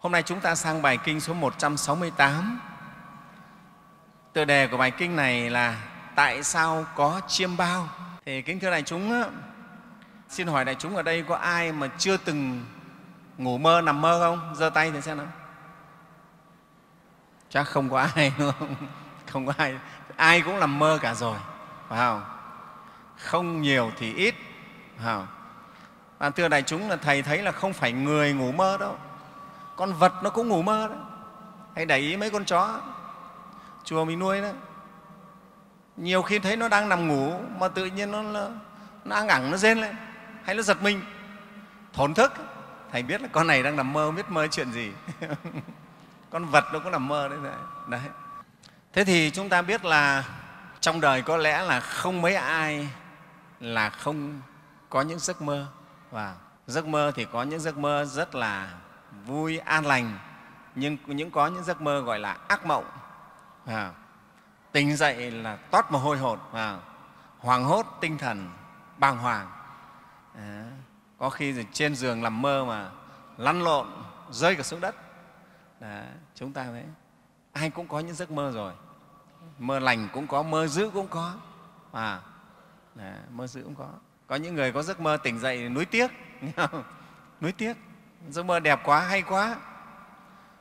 Hôm nay chúng ta sang bài kinh số 168. Tựa đề của bài kinh này là Tại sao có chiêm bao? Thì kính thưa đại chúng, xin hỏi đại chúng ở đây có ai mà chưa từng ngủ mơ, nằm mơ không? giơ tay thì xem nào. Chắc không có ai đúng không? Không có ai. Ai cũng nằm mơ cả rồi, phải không? Không nhiều thì ít, phải không? Và thưa đại chúng là Thầy thấy là không phải người ngủ mơ đâu, con vật nó cũng ngủ mơ đấy hãy để ý mấy con chó chùa mình nuôi đấy nhiều khi thấy nó đang nằm ngủ mà tự nhiên nó nó ăn ẳng nó rên lên hay nó giật mình thổn thức thầy biết là con này đang nằm mơ biết mơ chuyện gì con vật nó cũng nằm mơ đấy, đấy đấy thế thì chúng ta biết là trong đời có lẽ là không mấy ai là không có những giấc mơ và giấc mơ thì có những giấc mơ rất là vui an lành nhưng những có những giấc mơ gọi là ác mộng à, tỉnh dậy là toát mồ hôi hột à, hoảng hốt tinh thần bàng hoàng à, có khi trên giường làm mơ mà lăn lộn rơi cả xuống đất à, chúng ta đấy ai cũng có những giấc mơ rồi mơ lành cũng có mơ dữ cũng có à, à, mơ dữ cũng có có những người có giấc mơ tỉnh dậy núi tiếc núi tiếc giấc mơ đẹp quá hay quá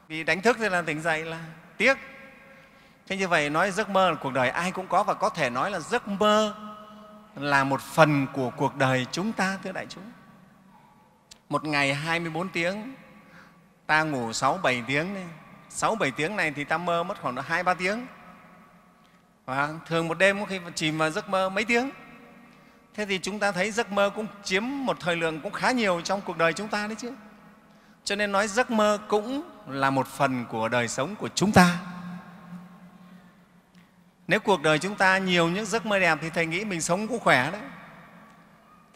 vì đánh thức thì là tỉnh dậy là tiếc thế như vậy nói giấc mơ là cuộc đời ai cũng có và có thể nói là giấc mơ là một phần của cuộc đời chúng ta thưa đại chúng một ngày 24 tiếng ta ngủ 6 7 tiếng đi. 6 7 tiếng này thì ta mơ mất khoảng 2 3 tiếng. Và thường một đêm có khi chìm vào giấc mơ mấy tiếng. Thế thì chúng ta thấy giấc mơ cũng chiếm một thời lượng cũng khá nhiều trong cuộc đời chúng ta đấy chứ. Cho nên nói giấc mơ cũng là một phần của đời sống của chúng ta. Nếu cuộc đời chúng ta nhiều những giấc mơ đẹp thì Thầy nghĩ mình sống cũng khỏe đấy.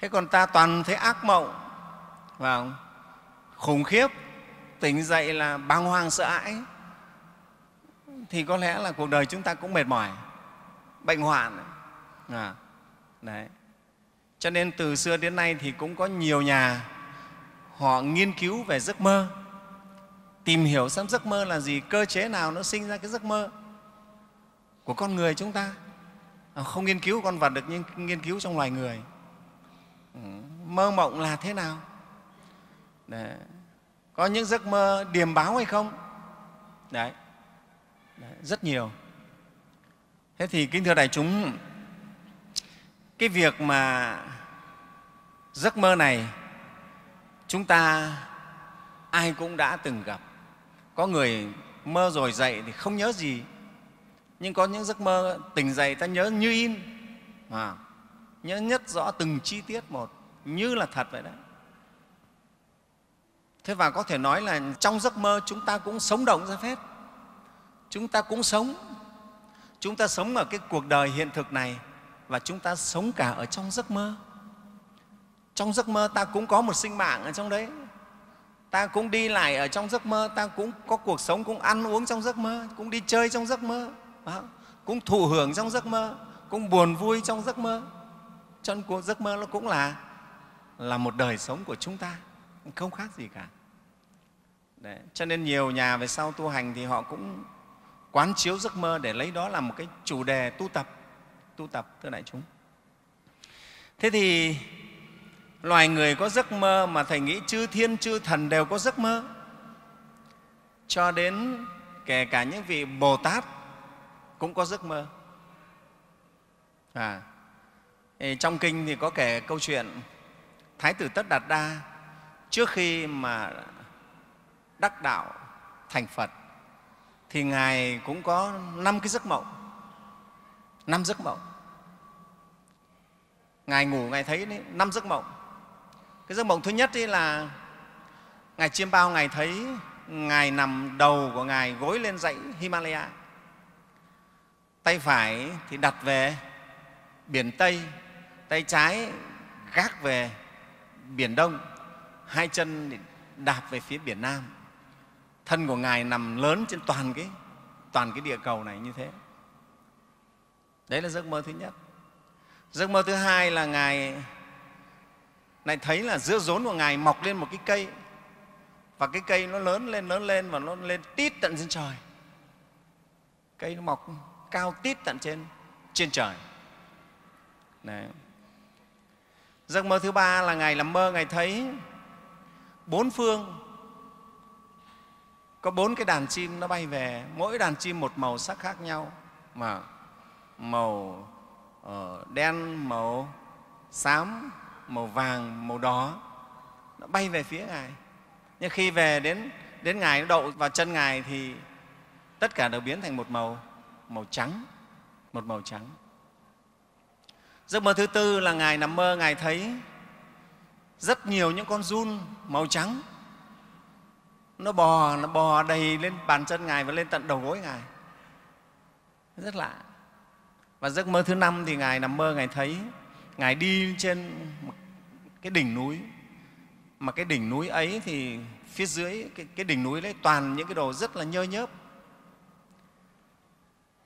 Thế còn ta toàn thấy ác mộng, phải không? khủng khiếp, tỉnh dậy là bàng hoàng sợ hãi, thì có lẽ là cuộc đời chúng ta cũng mệt mỏi, bệnh hoạn. À, đấy. Cho nên từ xưa đến nay thì cũng có nhiều nhà họ nghiên cứu về giấc mơ tìm hiểu xem giấc mơ là gì cơ chế nào nó sinh ra cái giấc mơ của con người chúng ta à, không nghiên cứu con vật được nhưng nghiên cứu trong loài người ừ, mơ mộng là thế nào Đấy. có những giấc mơ điềm báo hay không Đấy. Đấy. rất nhiều thế thì kính thưa đại chúng cái việc mà giấc mơ này chúng ta ai cũng đã từng gặp có người mơ rồi dậy thì không nhớ gì nhưng có những giấc mơ tỉnh dậy ta nhớ như in à, nhớ nhất rõ từng chi tiết một như là thật vậy đấy thế và có thể nói là trong giấc mơ chúng ta cũng sống động ra phép chúng ta cũng sống chúng ta sống ở cái cuộc đời hiện thực này và chúng ta sống cả ở trong giấc mơ trong giấc mơ ta cũng có một sinh mạng ở trong đấy ta cũng đi lại ở trong giấc mơ ta cũng có cuộc sống cũng ăn uống trong giấc mơ cũng đi chơi trong giấc mơ cũng thụ hưởng trong giấc mơ cũng buồn vui trong giấc mơ cho nên giấc mơ nó cũng là là một đời sống của chúng ta không khác gì cả Đấy. cho nên nhiều nhà về sau tu hành thì họ cũng quán chiếu giấc mơ để lấy đó làm một cái chủ đề tu tập tu tập thưa đại chúng thế thì loài người có giấc mơ mà thầy nghĩ chư thiên chư thần đều có giấc mơ cho đến kể cả những vị bồ tát cũng có giấc mơ à, trong kinh thì có kể câu chuyện thái tử tất đạt đa trước khi mà đắc đạo thành phật thì ngài cũng có năm cái giấc mộng năm giấc mộng ngài ngủ ngài thấy năm giấc mộng cái giấc mộng thứ nhất ấy là ngài chiêm bao ngài thấy ngài nằm đầu của ngài gối lên dãy himalaya tay phải thì đặt về biển tây tay trái gác về biển đông hai chân thì đạp về phía biển nam thân của ngài nằm lớn trên toàn cái toàn cái địa cầu này như thế đấy là giấc mơ thứ nhất giấc mơ thứ hai là ngài lại thấy là giữa rốn của ngài mọc lên một cái cây và cái cây nó lớn lên lớn lên và nó lên tít tận trên trời cây nó mọc cao tít tận trên trên trời Đấy. giấc mơ thứ ba là ngài làm mơ ngài thấy bốn phương có bốn cái đàn chim nó bay về mỗi đàn chim một màu sắc khác nhau mà màu ờ, đen màu xám màu vàng, màu đỏ nó bay về phía Ngài. Nhưng khi về đến đến Ngài nó đậu vào chân Ngài thì tất cả đều biến thành một màu màu trắng, một màu trắng. Giấc mơ thứ tư là Ngài nằm mơ, Ngài thấy rất nhiều những con run màu trắng nó bò nó bò đầy lên bàn chân ngài và lên tận đầu gối ngài rất lạ và giấc mơ thứ năm thì ngài nằm mơ ngài thấy ngài đi trên cái đỉnh núi mà cái đỉnh núi ấy thì phía dưới cái, cái đỉnh núi đấy toàn những cái đồ rất là nhơ nhớp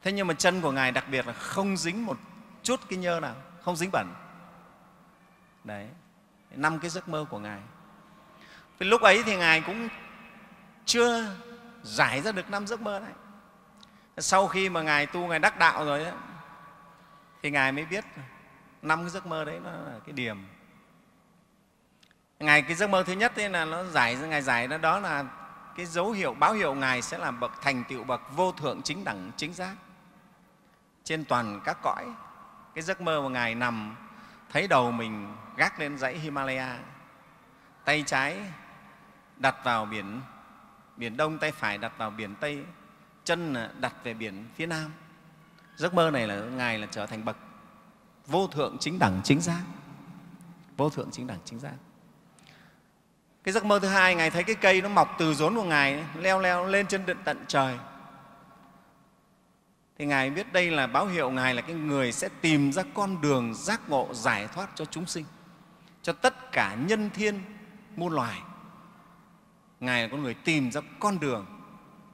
thế nhưng mà chân của ngài đặc biệt là không dính một chút cái nhơ nào không dính bẩn đấy năm cái giấc mơ của ngài thì lúc ấy thì ngài cũng chưa giải ra được năm giấc mơ đấy sau khi mà ngài tu ngài đắc đạo rồi ấy, thì ngài mới biết năm cái giấc mơ đấy nó là cái điểm ngày cái giấc mơ thứ nhất ấy là nó giải ngày giải nó đó là cái dấu hiệu báo hiệu ngài sẽ làm bậc thành tựu bậc vô thượng chính đẳng chính giác trên toàn các cõi cái giấc mơ mà ngài nằm thấy đầu mình gác lên dãy Himalaya tay trái đặt vào biển biển đông tay phải đặt vào biển tây chân đặt về biển phía nam giấc mơ này là ngài là trở thành bậc vô thượng chính đẳng chính giác vô thượng chính đẳng chính giác cái giấc mơ thứ hai ngài thấy cái cây nó mọc từ rốn của ngài leo leo lên trên tận tận trời thì ngài biết đây là báo hiệu ngài là cái người sẽ tìm ra con đường giác ngộ giải thoát cho chúng sinh cho tất cả nhân thiên muôn loài ngài là con người tìm ra con đường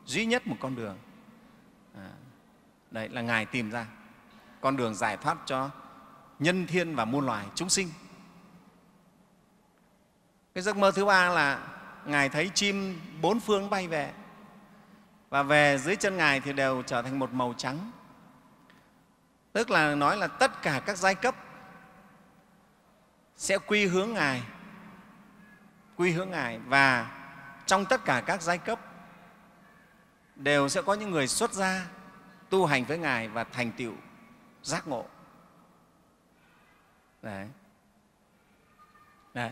duy nhất một con đường à, đấy là ngài tìm ra con đường giải thoát cho nhân thiên và muôn loài chúng sinh cái giấc mơ thứ ba là ngài thấy chim bốn phương bay về và về dưới chân ngài thì đều trở thành một màu trắng tức là nói là tất cả các giai cấp sẽ quy hướng ngài quy hướng ngài và trong tất cả các giai cấp đều sẽ có những người xuất gia tu hành với ngài và thành tựu giác ngộ đấy đấy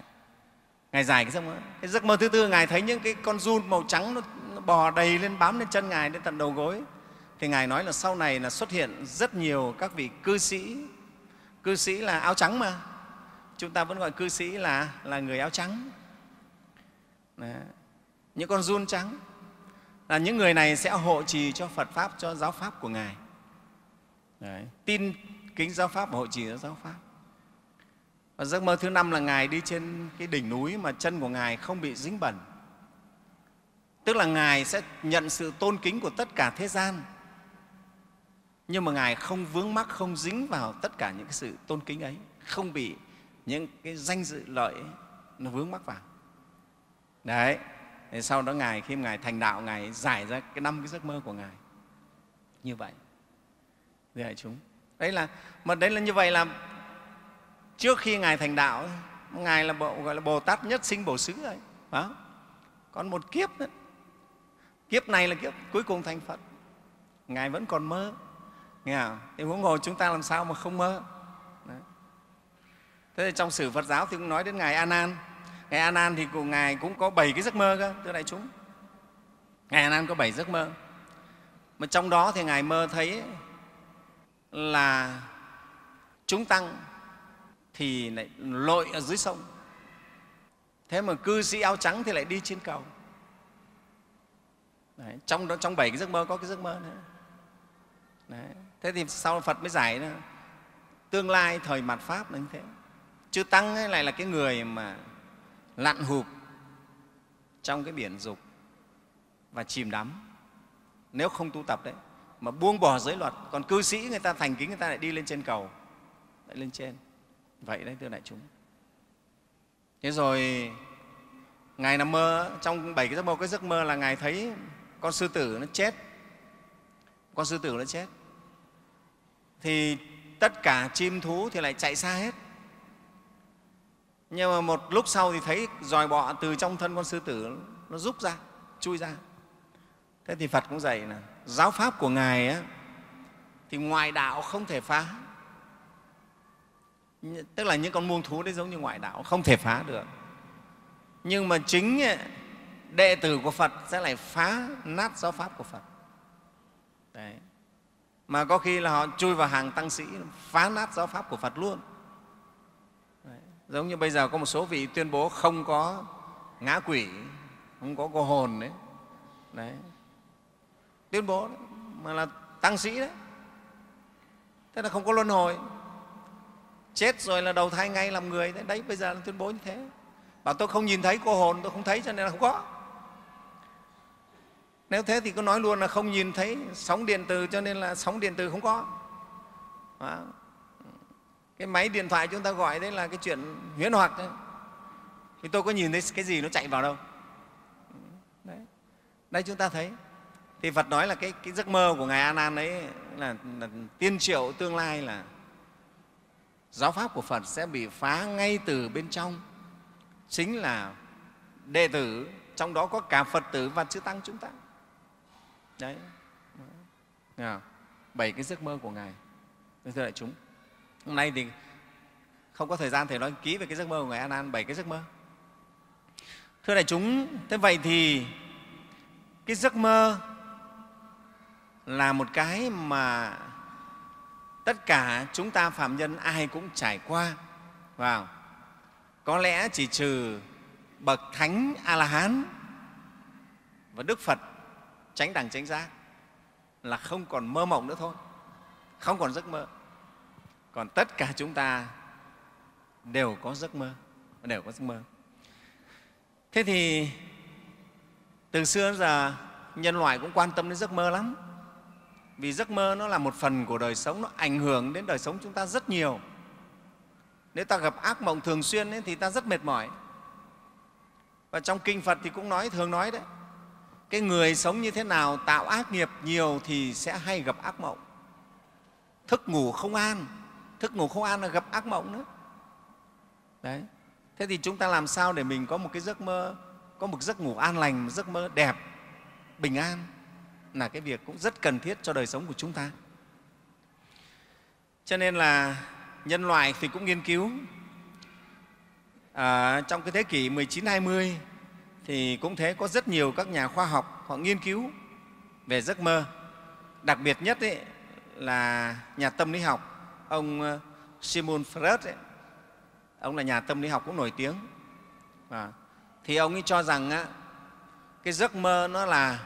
ngài giải cái giấc mơ cái giấc mơ thứ tư ngài thấy những cái con run màu trắng nó, nó bò đầy lên bám lên chân ngài đến tận đầu gối thì ngài nói là sau này là xuất hiện rất nhiều các vị cư sĩ cư sĩ là áo trắng mà chúng ta vẫn gọi cư sĩ là là người áo trắng Đấy. những con run trắng là những người này sẽ hộ trì cho Phật pháp cho giáo pháp của ngài Đấy. tin kính giáo pháp và hộ trì cho giáo pháp và giấc mơ thứ năm là ngài đi trên cái đỉnh núi mà chân của ngài không bị dính bẩn tức là ngài sẽ nhận sự tôn kính của tất cả thế gian nhưng mà ngài không vướng mắc không dính vào tất cả những cái sự tôn kính ấy không bị những cái danh dự lợi ấy, nó vướng mắc vào đấy thì sau đó ngài khi ngài thành đạo ngài giải ra cái năm cái giấc mơ của ngài như vậy thưa đại chúng đấy là mà đấy là như vậy là trước khi ngài thành đạo ngài là bộ, gọi là bồ tát nhất sinh bổ xứ ấy còn một kiếp nữa. kiếp này là kiếp cuối cùng thành phật ngài vẫn còn mơ nghe không? thì huống hồ chúng ta làm sao mà không mơ Đấy. thế thì trong sử phật giáo thì cũng nói đến ngài an an ngài an an thì của ngài cũng có bảy cái giấc mơ cơ thưa đại chúng ngài an an có bảy giấc mơ mà trong đó thì ngài mơ thấy là chúng tăng thì lại lội ở dưới sông thế mà cư sĩ áo trắng thì lại đi trên cầu Đấy, trong đó trong bảy cái giấc mơ có cái giấc mơ nữa Đấy. thế thì sau phật mới giải đó, tương lai thời mặt pháp là như thế chư tăng ấy lại là cái người mà lặn hụp trong cái biển dục và chìm đắm nếu không tu tập đấy mà buông bỏ giới luật còn cư sĩ người ta thành kính người ta lại đi lên trên cầu lại lên trên vậy đấy thưa đại chúng thế rồi ngài nằm mơ trong bảy cái giấc mơ cái giấc mơ là ngài thấy con sư tử nó chết con sư tử nó chết thì tất cả chim thú thì lại chạy xa hết nhưng mà một lúc sau thì thấy dòi bọ từ trong thân con sư tử nó rút ra chui ra thế thì phật cũng dạy là giáo pháp của ngài á, thì ngoài đạo không thể phá tức là những con muông thú đấy giống như ngoại đạo không thể phá được nhưng mà chính ờ, đệ tử của phật sẽ lại phá nát giáo pháp của phật đấy. mà có khi là họ chui vào hàng tăng sĩ phá nát giáo pháp của phật luôn đấy. giống như bây giờ có một số vị tuyên bố không có ngã quỷ không có cô hồn đấy, đấy. tuyên bố đấy, mà là tăng sĩ đấy thế là không có luân hồi chết rồi là đầu thai ngay làm người thế đấy bây giờ là tuyên bố như thế bảo tôi không nhìn thấy cô hồn tôi không thấy cho nên là không có nếu thế thì có nói luôn là không nhìn thấy sóng điện từ cho nên là sóng điện từ không có đó. cái máy điện thoại chúng ta gọi đấy là cái chuyện huyễn hoặc đấy. thì tôi có nhìn thấy cái gì nó chạy vào đâu đấy, đấy chúng ta thấy thì Phật nói là cái, cái giấc mơ của Ngài A Nan ấy là, là tiên triệu tương lai là giáo pháp của phật sẽ bị phá ngay từ bên trong chính là đệ tử trong đó có cả phật tử và chư tăng chúng ta đấy bảy cái giấc mơ của ngài thưa đại chúng hôm nay thì không có thời gian thầy nói kỹ về cái giấc mơ của ngài an an bảy cái giấc mơ thưa đại chúng thế vậy thì cái giấc mơ là một cái mà tất cả chúng ta phạm nhân ai cũng trải qua vào có lẽ chỉ trừ bậc thánh a la hán và đức phật tránh đẳng tránh giác là không còn mơ mộng nữa thôi không còn giấc mơ còn tất cả chúng ta đều có giấc mơ đều có giấc mơ thế thì từ xưa đến giờ nhân loại cũng quan tâm đến giấc mơ lắm vì giấc mơ nó là một phần của đời sống, nó ảnh hưởng đến đời sống chúng ta rất nhiều. Nếu ta gặp ác mộng thường xuyên ấy, thì ta rất mệt mỏi. Và trong Kinh Phật thì cũng nói, thường nói đấy, cái người sống như thế nào tạo ác nghiệp nhiều thì sẽ hay gặp ác mộng. Thức ngủ không an, thức ngủ không an là gặp ác mộng nữa. Đấy. Thế thì chúng ta làm sao để mình có một cái giấc mơ, có một giấc ngủ an lành, một giấc mơ đẹp, bình an là cái việc cũng rất cần thiết cho đời sống của chúng ta. Cho nên là nhân loại thì cũng nghiên cứu à, trong cái thế kỷ 19 20 thì cũng thế có rất nhiều các nhà khoa học họ nghiên cứu về giấc mơ. Đặc biệt nhất ấy, là nhà tâm lý học ông ờ, Simon Freud ấy, ông là nhà tâm lý học cũng nổi tiếng. À, thì ông ấy cho rằng á, cái giấc mơ nó là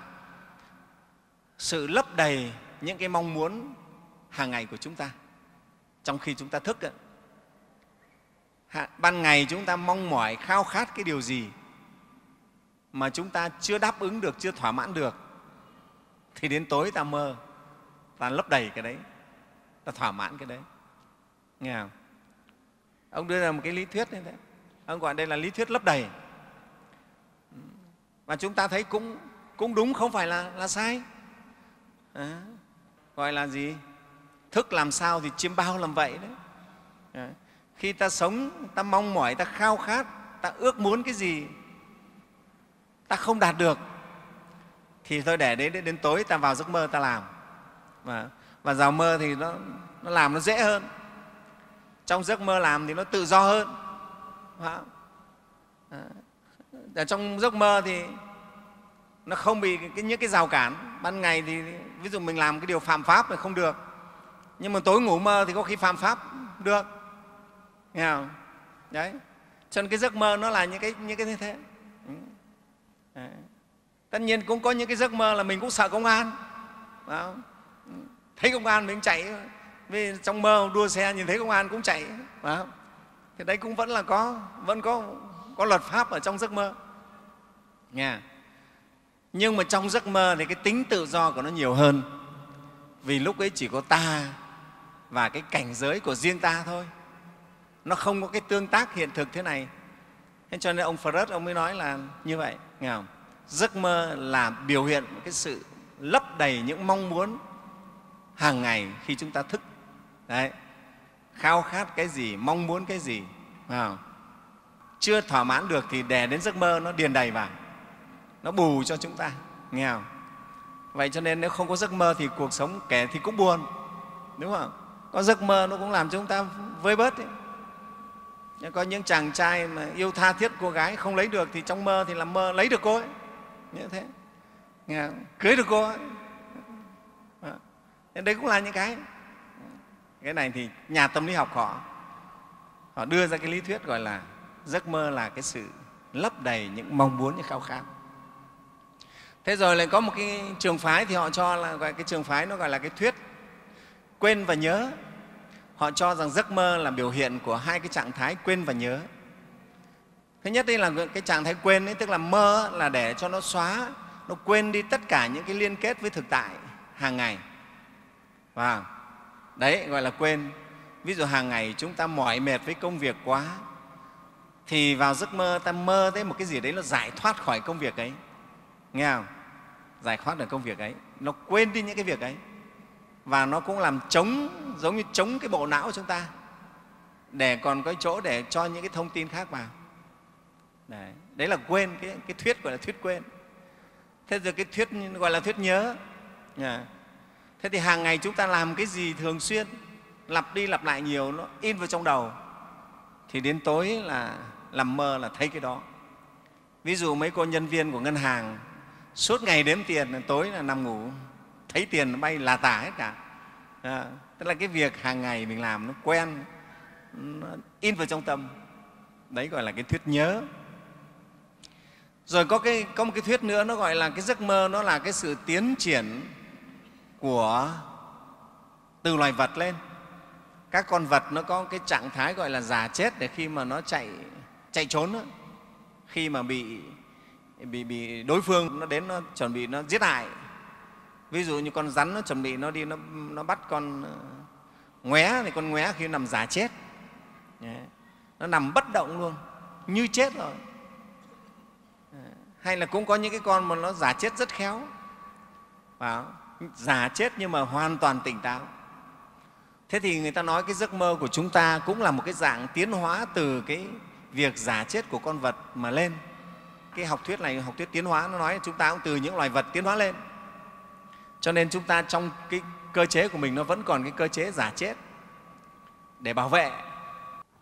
sự lấp đầy những cái mong muốn hàng ngày của chúng ta trong khi chúng ta thức đó. ban ngày chúng ta mong mỏi khao khát cái điều gì mà chúng ta chưa đáp ứng được chưa thỏa mãn được thì đến tối ta mơ ta lấp đầy cái đấy ta thỏa mãn cái đấy nghe không ông đưa ra một cái lý thuyết như thế ông gọi đây là lý thuyết lấp đầy và chúng ta thấy cũng cũng đúng không phải là, là sai Ờ, gọi là gì thức làm sao thì chiêm bao làm vậy đấy ờ, khi ta sống ta mong mỏi ta khao khát ta ước muốn cái gì ta không đạt được thì thôi để đến đến tối ta vào giấc mơ ta làm và và vào mơ thì nó nó làm nó dễ hơn trong giấc mơ làm thì nó tự do hơn ờ, ở trong giấc mơ thì nó không bị cái, những cái rào cản ban ngày thì ví dụ mình làm cái điều phạm pháp thì không được nhưng mà tối ngủ mơ thì có khi phạm pháp được nghe không đấy cho nên cái giấc mơ nó là những cái những cái như thế tất nhiên cũng có những cái giấc mơ là mình cũng sợ công an thấy công an mình chạy vì trong mơ đua xe nhìn thấy công an cũng chạy đó. thì đấy cũng vẫn là có vẫn có có luật pháp ở trong giấc mơ nghe yeah nhưng mà trong giấc mơ thì cái tính tự do của nó nhiều hơn vì lúc ấy chỉ có ta và cái cảnh giới của riêng ta thôi nó không có cái tương tác hiện thực thế này thế cho nên ông Freud ông mới nói là như vậy nghe không? giấc mơ là biểu hiện cái sự lấp đầy những mong muốn hàng ngày khi chúng ta thức đấy khao khát cái gì mong muốn cái gì không? chưa thỏa mãn được thì đè đến giấc mơ nó điền đầy vào nó bù cho chúng ta nghèo vậy cho nên nếu không có giấc mơ thì cuộc sống kẻ thì cũng buồn đúng không có giấc mơ nó cũng làm cho chúng ta vơi bớt ấy. có những chàng trai mà yêu tha thiết cô gái không lấy được thì trong mơ thì làm mơ lấy được cô ấy như thế nghèo cưới được cô ấy nên ờ. đấy cũng là những cái cái này thì nhà tâm lý học họ họ đưa ra cái lý thuyết gọi là giấc mơ là cái sự lấp đầy những mong muốn những khao khát thế rồi lại có một cái trường phái thì họ cho là gọi cái trường phái nó gọi là cái thuyết quên và nhớ họ cho rằng giấc mơ là biểu hiện của hai cái trạng thái quên và nhớ thứ nhất đây là cái trạng thái quên ấy, tức là mơ là để cho nó xóa nó quên đi tất cả những cái liên kết với thực tại hàng ngày và wow. đấy gọi là quên ví dụ hàng ngày chúng ta mỏi mệt với công việc quá thì vào giấc mơ ta mơ tới một cái gì đấy nó giải thoát khỏi công việc ấy nghe không giải thoát được công việc ấy nó quên đi những cái việc ấy và nó cũng làm chống giống như chống cái bộ não của chúng ta để còn có chỗ để cho những cái thông tin khác vào đấy, đấy là quên cái, cái thuyết gọi là thuyết quên thế rồi cái thuyết gọi là thuyết nhớ dạ. thế thì hàng ngày chúng ta làm cái gì thường xuyên lặp đi lặp lại nhiều nó in vào trong đầu thì đến tối là làm mơ là thấy cái đó ví dụ mấy cô nhân viên của ngân hàng suốt ngày đếm tiền tối là nằm ngủ thấy tiền nó bay là tả hết cả à, tức là cái việc hàng ngày mình làm nó quen nó in vào trong tâm đấy gọi là cái thuyết nhớ rồi có, cái, có một cái thuyết nữa nó gọi là cái giấc mơ nó là cái sự tiến triển của từ loài vật lên các con vật nó có cái trạng thái gọi là già chết để khi mà nó chạy chạy trốn đó. khi mà bị bị bị đối phương nó đến nó chuẩn bị nó giết hại ví dụ như con rắn nó chuẩn bị nó đi nó, nó bắt con ờ, ngoé thì con ngoé khi nằm giả chết nó nằm bất động luôn như chết rồi ờ, hay là cũng có những cái con mà nó giả chết rất khéo phải giả chết nhưng mà hoàn toàn tỉnh táo thế thì người ta nói cái giấc mơ của chúng ta cũng là một cái dạng tiến hóa từ cái việc giả chết của con vật mà lên cái học thuyết này học thuyết tiến hóa nó nói chúng ta cũng từ những loài vật tiến hóa lên cho nên chúng ta trong cái cơ chế của mình nó vẫn còn cái cơ chế giả chết để bảo vệ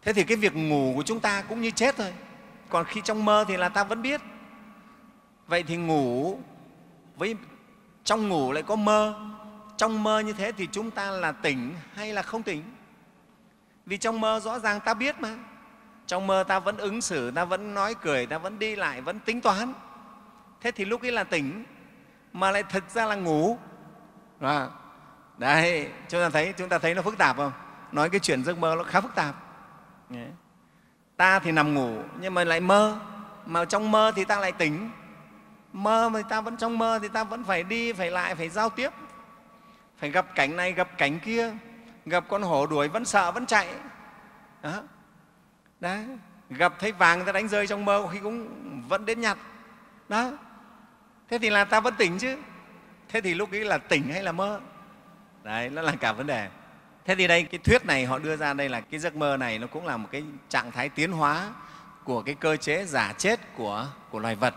thế thì cái việc ngủ của chúng ta cũng như chết thôi còn khi trong mơ thì là ta vẫn biết vậy thì ngủ với trong ngủ lại có mơ trong mơ như thế thì chúng ta là tỉnh hay là không tỉnh vì trong mơ rõ ràng ta biết mà trong mơ ta vẫn ứng xử ta vẫn nói cười ta vẫn đi lại vẫn tính toán thế thì lúc ấy là tỉnh mà lại thực ra là ngủ à, đấy chúng ta thấy chúng ta thấy nó phức tạp không nói cái chuyện giấc mơ nó khá phức tạp ta thì nằm ngủ nhưng mà lại mơ mà trong mơ thì ta lại tỉnh mơ mà ta vẫn trong mơ thì ta vẫn phải đi phải lại phải giao tiếp phải gặp cảnh này gặp cảnh kia gặp con hổ đuổi vẫn sợ vẫn chạy đó Đấy, gặp thấy vàng người ta đánh rơi trong mơ khi cũng vẫn đến nhặt. Đó. Thế thì là ta vẫn tỉnh chứ. Thế thì lúc ấy là tỉnh hay là mơ? Đấy, nó là cả vấn đề. Thế thì đây, cái thuyết này họ đưa ra đây là cái giấc mơ này nó cũng là một cái trạng thái tiến hóa của cái cơ chế giả chết của, của loài vật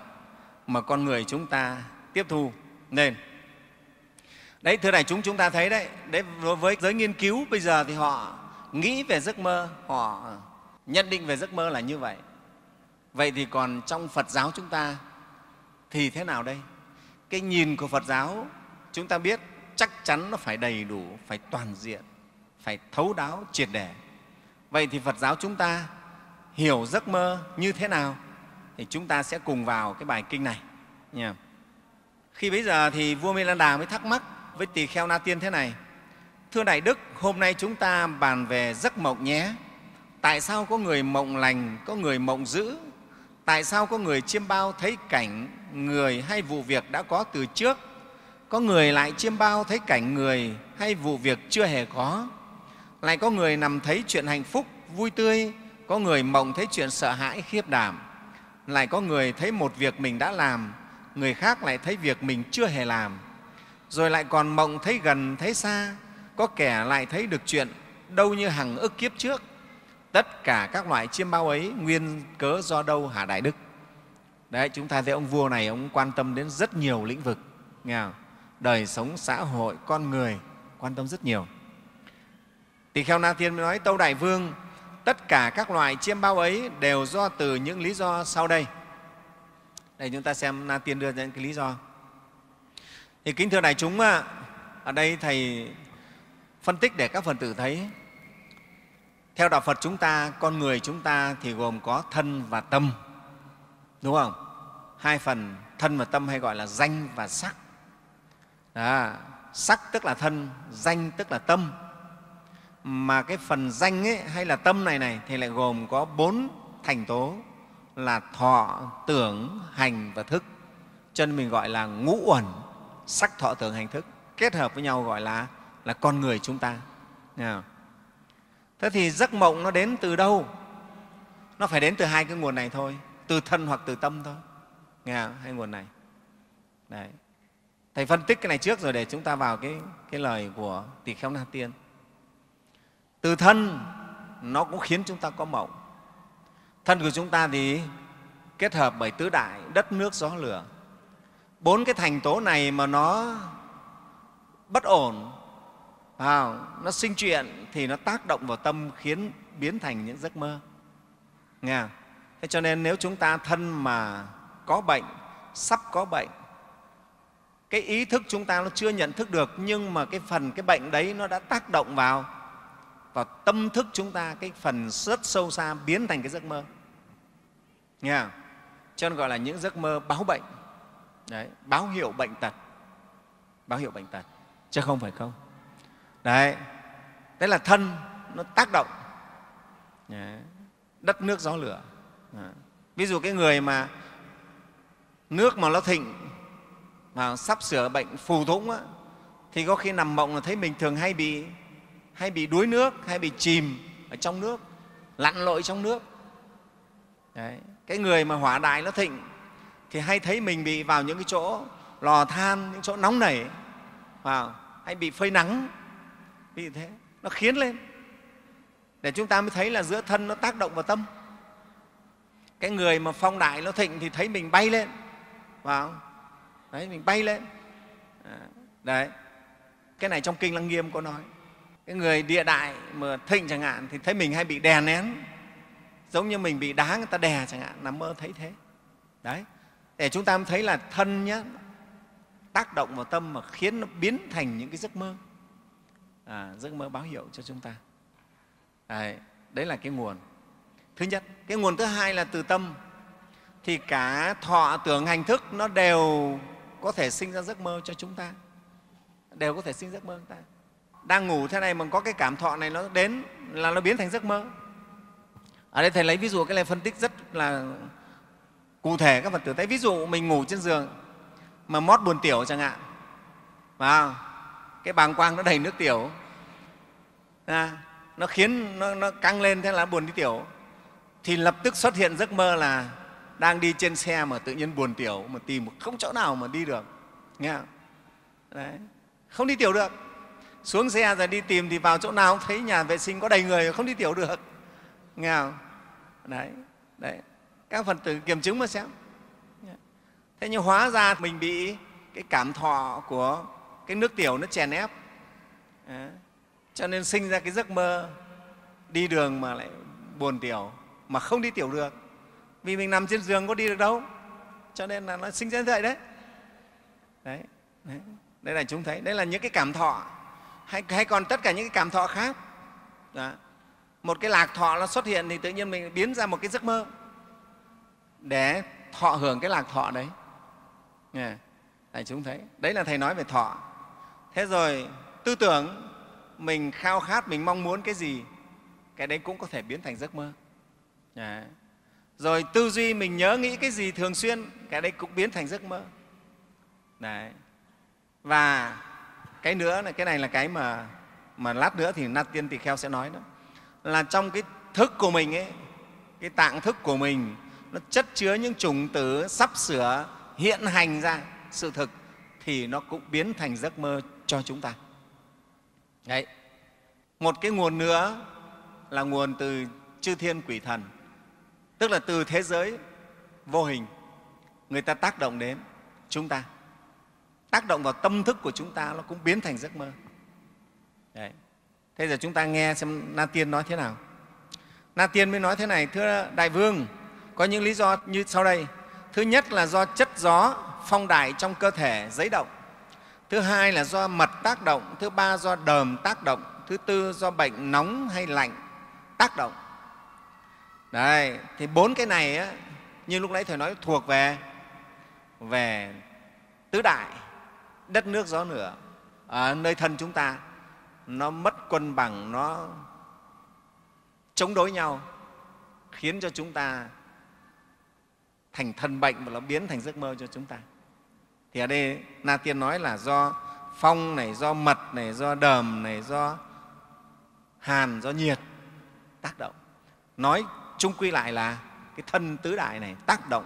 mà con người chúng ta tiếp thu nên. Đấy, thưa đại chúng, chúng ta thấy đấy, đấy với giới nghiên cứu bây giờ thì họ nghĩ về giấc mơ, họ Nhận định về giấc mơ là như vậy. Vậy thì còn trong Phật giáo chúng ta thì thế nào đây? Cái nhìn của Phật giáo chúng ta biết chắc chắn nó phải đầy đủ, phải toàn diện, phải thấu đáo, triệt để. Vậy thì Phật giáo chúng ta hiểu giấc mơ như thế nào thì chúng ta sẽ cùng vào cái bài kinh này. Nha. Khi bấy giờ thì vua Mê Lan Đà mới thắc mắc với tỳ kheo Na Tiên thế này, Thưa Đại Đức, hôm nay chúng ta bàn về giấc mộng nhé tại sao có người mộng lành có người mộng dữ tại sao có người chiêm bao thấy cảnh người hay vụ việc đã có từ trước có người lại chiêm bao thấy cảnh người hay vụ việc chưa hề có lại có người nằm thấy chuyện hạnh phúc vui tươi có người mộng thấy chuyện sợ hãi khiếp đảm lại có người thấy một việc mình đã làm người khác lại thấy việc mình chưa hề làm rồi lại còn mộng thấy gần thấy xa có kẻ lại thấy được chuyện đâu như hằng ức kiếp trước tất cả các loại chiêm bao ấy nguyên cớ do đâu hả đại đức đấy chúng ta thấy ông vua này ông quan tâm đến rất nhiều lĩnh vực nghe không? đời sống xã hội con người quan tâm rất nhiều thì kheo na tiên nói tâu đại vương tất cả các loại chiêm bao ấy đều do từ những lý do sau đây đây chúng ta xem na tiên đưa ra những cái lý do thì kính thưa đại chúng ở đây thầy phân tích để các phần tử thấy theo đạo Phật chúng ta, con người chúng ta thì gồm có thân và tâm, đúng không? Hai phần thân và tâm hay gọi là danh và sắc. Đó, sắc tức là thân, danh tức là tâm. Mà cái phần danh ấy, hay là tâm này này thì lại gồm có bốn thành tố là thọ, tưởng, hành và thức. Cho nên mình gọi là ngũ uẩn, sắc thọ tưởng hành thức kết hợp với nhau gọi là là con người chúng ta. Nào thế thì giấc mộng nó đến từ đâu nó phải đến từ hai cái nguồn này thôi từ thân hoặc từ tâm thôi nghe không? hai nguồn này Đấy. thầy phân tích cái này trước rồi để chúng ta vào cái, cái lời của tỳ kheo na tiên từ thân nó cũng khiến chúng ta có mộng thân của chúng ta thì kết hợp bởi tứ đại đất nước gió lửa bốn cái thành tố này mà nó bất ổn à, nó sinh chuyện thì nó tác động vào tâm khiến biến thành những giấc mơ nghe thế cho nên nếu chúng ta thân mà có bệnh sắp có bệnh cái ý thức chúng ta nó chưa nhận thức được nhưng mà cái phần cái bệnh đấy nó đã tác động vào vào tâm thức chúng ta cái phần rất sâu xa biến thành cái giấc mơ nghe cho nên gọi là những giấc mơ báo bệnh đấy, báo hiệu bệnh tật báo hiệu bệnh tật chứ không phải không đấy đấy là thân nó tác động đất nước gió lửa ví dụ cái người mà nước mà nó thịnh mà sắp sửa bệnh phù thủng á, thì có khi nằm mộng là thấy mình thường hay bị hay bị đuối nước hay bị chìm ở trong nước lặn lội trong nước Đấy. cái người mà hỏa đại nó thịnh thì hay thấy mình bị vào những cái chỗ lò than những chỗ nóng nảy vào hay bị phơi nắng vì thế nó khiến lên để chúng ta mới thấy là giữa thân nó tác động vào tâm cái người mà phong đại nó thịnh thì thấy mình bay lên vào đấy mình bay lên à, đấy cái này trong kinh lăng nghiêm có nói cái người địa đại mà thịnh chẳng hạn thì thấy mình hay bị đè nén giống như mình bị đá người ta đè chẳng hạn nằm mơ thấy thế đấy để chúng ta thấy là thân nhé tác động vào tâm mà khiến nó biến thành những cái giấc mơ à, giấc mơ báo hiệu cho chúng ta đấy, đấy là cái nguồn thứ nhất cái nguồn thứ hai là từ tâm thì cả thọ tưởng hành thức nó đều có thể sinh ra giấc mơ cho chúng ta đều có thể sinh giấc mơ chúng ta đang ngủ thế này mà có cái cảm thọ này nó đến là nó biến thành giấc mơ ở đây thầy lấy ví dụ cái này phân tích rất là cụ thể các phật tử thấy ví dụ mình ngủ trên giường mà mót buồn tiểu chẳng hạn vào cái bàng quang nó đầy nước tiểu à, nó khiến nó, nó căng lên thế là buồn đi tiểu thì lập tức xuất hiện giấc mơ là đang đi trên xe mà tự nhiên buồn tiểu mà tìm không chỗ nào mà đi được nghe không? Đấy. không đi tiểu được xuống xe rồi đi tìm thì vào chỗ nào cũng thấy nhà vệ sinh có đầy người không đi tiểu được nghe không đấy đấy các phần tử kiểm chứng mà xem thế nhưng hóa ra mình bị cái cảm thọ của cái nước tiểu nó chèn ép Đấy. cho nên sinh ra cái giấc mơ đi đường mà lại buồn tiểu mà không đi tiểu được vì mình nằm trên giường có đi được đâu cho nên là nó sinh ra như vậy đấy đấy đấy, đấy là chúng thấy đấy là những cái cảm thọ hay, hay còn tất cả những cái cảm thọ khác Đó. một cái lạc thọ nó xuất hiện thì tự nhiên mình biến ra một cái giấc mơ để thọ hưởng cái lạc thọ đấy Đấy, chúng thấy đấy là thầy nói về thọ thế rồi tư tưởng mình khao khát mình mong muốn cái gì cái đấy cũng có thể biến thành giấc mơ đấy. Dạ. rồi tư duy mình nhớ nghĩ cái gì thường xuyên cái đấy cũng biến thành giấc mơ đấy và cái nữa là cái này là cái mà mà lát nữa thì nat tiên tỳ kheo sẽ nói đó là trong cái thức của mình ấy cái tạng thức của mình nó chất chứa những chủng tử sắp sửa hiện hành ra sự thực thì nó cũng biến thành giấc mơ cho chúng ta. Đấy. Một cái nguồn nữa là nguồn từ chư thiên quỷ thần, tức là từ thế giới vô hình người ta tác động đến chúng ta. Tác động vào tâm thức của chúng ta nó cũng biến thành giấc mơ. Đấy. Thế giờ chúng ta nghe xem Na Tiên nói thế nào. Na Tiên mới nói thế này, thưa Đại Vương, có những lý do như sau đây. Thứ nhất là do chất gió phong đại trong cơ thể giấy động thứ hai là do mật tác động thứ ba do đờm tác động thứ tư do bệnh nóng hay lạnh tác động Đấy, thì bốn cái này á, như lúc nãy thầy nói thuộc về về tứ đại đất nước gió nửa à, nơi thân chúng ta nó mất cân bằng nó chống đối nhau khiến cho chúng ta thành thân bệnh và nó biến thành giấc mơ cho chúng ta thì ở đây na tiên nói là do phong này do mật này do đờm này do hàn do nhiệt tác động nói chung quy lại là cái thân tứ đại này tác động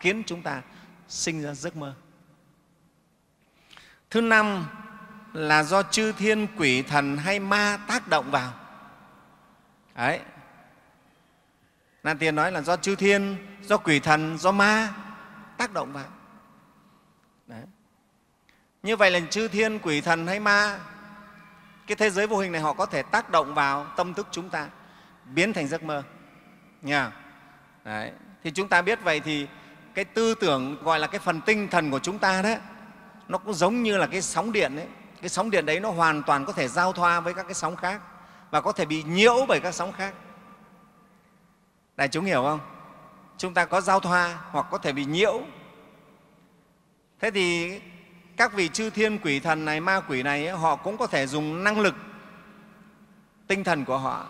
khiến chúng ta sinh ra giấc mơ thứ năm là do chư thiên quỷ thần hay ma tác động vào đấy na tiên nói là do chư thiên do quỷ thần do ma tác động vào như vậy là chư thiên quỷ thần hay ma cái thế giới vô hình này họ có thể tác động vào tâm thức chúng ta biến thành giấc mơ nha Đấy. thì chúng ta biết vậy thì cái tư tưởng gọi là cái phần tinh thần của chúng ta đấy nó cũng giống như là cái sóng điện đấy cái sóng điện đấy nó hoàn toàn có thể giao thoa với các cái sóng khác và có thể bị nhiễu bởi các sóng khác đại chúng hiểu không chúng ta có giao thoa hoặc có thể bị nhiễu thế thì các vị chư thiên quỷ thần này ma quỷ này họ cũng có thể dùng năng lực tinh thần của họ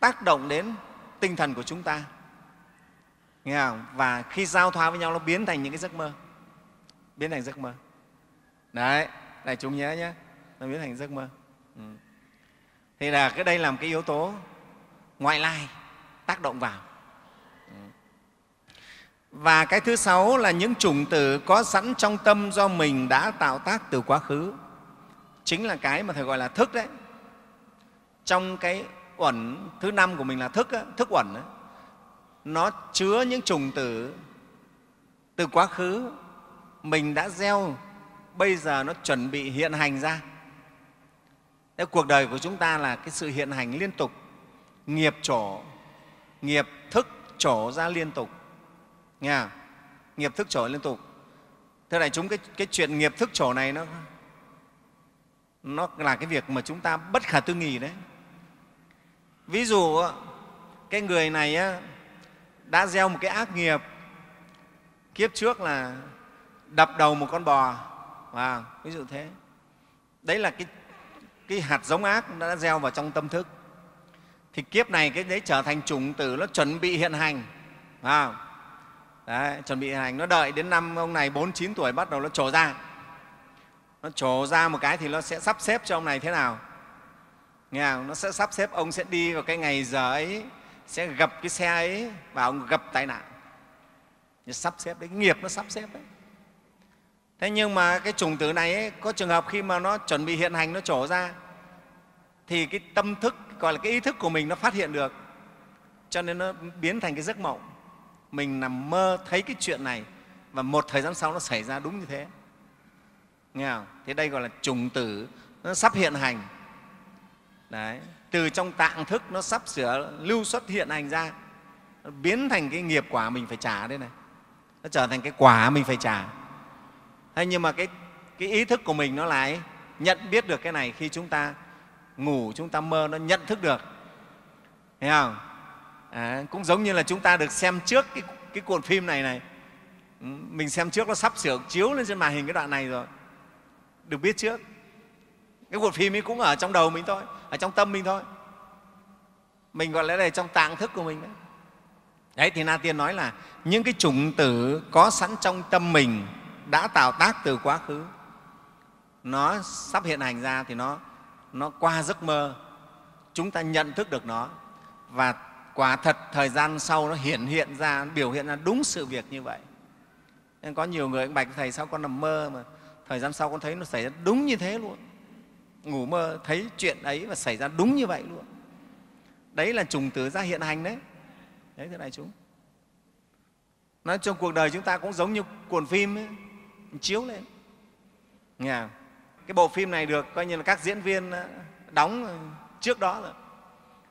tác động đến tinh thần của chúng ta nghe không? và khi giao thoa với nhau nó biến thành những cái giấc mơ biến thành giấc mơ đấy đại chúng nhớ nhé nó biến thành giấc mơ ừ. thì là cái đây làm cái yếu tố ngoại lai tác động vào và cái thứ sáu là những chủng tử có sẵn trong tâm do mình đã tạo tác từ quá khứ. Chính là cái mà Thầy gọi là thức đấy. Trong cái uẩn thứ năm của mình là thức, thức uẩn, nó chứa những chủng tử từ quá khứ mình đã gieo, bây giờ nó chuẩn bị hiện hành ra. Thế cuộc đời của chúng ta là cái sự hiện hành liên tục, nghiệp trổ, nghiệp thức trổ ra liên tục nghe à? nghiệp thức trổ liên tục thế này chúng cái, cái chuyện nghiệp thức trổ này nó nó là cái việc mà chúng ta bất khả tư nghì đấy ví dụ cái người này đã gieo một cái ác nghiệp kiếp trước là đập đầu một con bò và ví dụ thế đấy là cái, cái hạt giống ác đã gieo vào trong tâm thức thì kiếp này cái đấy trở thành chủng tử nó chuẩn bị hiện hành à, Đấy, chuẩn bị hành nó đợi đến năm ông này 49 tuổi bắt đầu nó trổ ra nó trổ ra một cái thì nó sẽ sắp xếp cho ông này thế nào nghe không? nó sẽ sắp xếp ông sẽ đi vào cái ngày giờ ấy sẽ gặp cái xe ấy và ông gặp tai nạn nó sắp xếp đấy nghiệp nó sắp xếp đấy thế nhưng mà cái trùng tử này ấy, có trường hợp khi mà nó chuẩn bị hiện hành nó trổ ra thì cái tâm thức gọi là cái ý thức của mình nó phát hiện được cho nên nó biến thành cái giấc mộng mình nằm mơ thấy cái chuyện này và một thời gian sau nó xảy ra đúng như thế nghe không thế đây gọi là trùng tử nó sắp hiện hành Đấy. từ trong tạng thức nó sắp sửa lưu xuất hiện hành ra nó biến thành cái nghiệp quả mình phải trả đây này nó trở thành cái quả mình phải trả thế nhưng mà cái, cái ý thức của mình nó lại nhận biết được cái này khi chúng ta ngủ chúng ta mơ nó nhận thức được thấy không à, cũng giống như là chúng ta được xem trước cái, cái cuộn phim này này ừ, mình xem trước nó sắp sửa chiếu lên trên màn hình cái đoạn này rồi được biết trước cái cuộn phim ấy cũng ở trong đầu mình thôi ở trong tâm mình thôi mình gọi là đây trong tạng thức của mình đấy đấy thì na tiên nói là những cái chủng tử có sẵn trong tâm mình đã tạo tác từ quá khứ nó sắp hiện hành ra thì nó nó qua giấc mơ chúng ta nhận thức được nó và quả thật thời gian sau nó hiện hiện ra biểu hiện ra đúng sự việc như vậy nên có nhiều người bạch thầy sao con nằm mơ mà thời gian sau con thấy nó xảy ra đúng như thế luôn ngủ mơ thấy chuyện ấy và xảy ra đúng như vậy luôn đấy là trùng tử ra hiện hành đấy đấy thế này chúng nói trong cuộc đời chúng ta cũng giống như cuộn phim ấy, chiếu lên Nghe cái bộ phim này được coi như là các diễn viên ờ, đóng trước đó rồi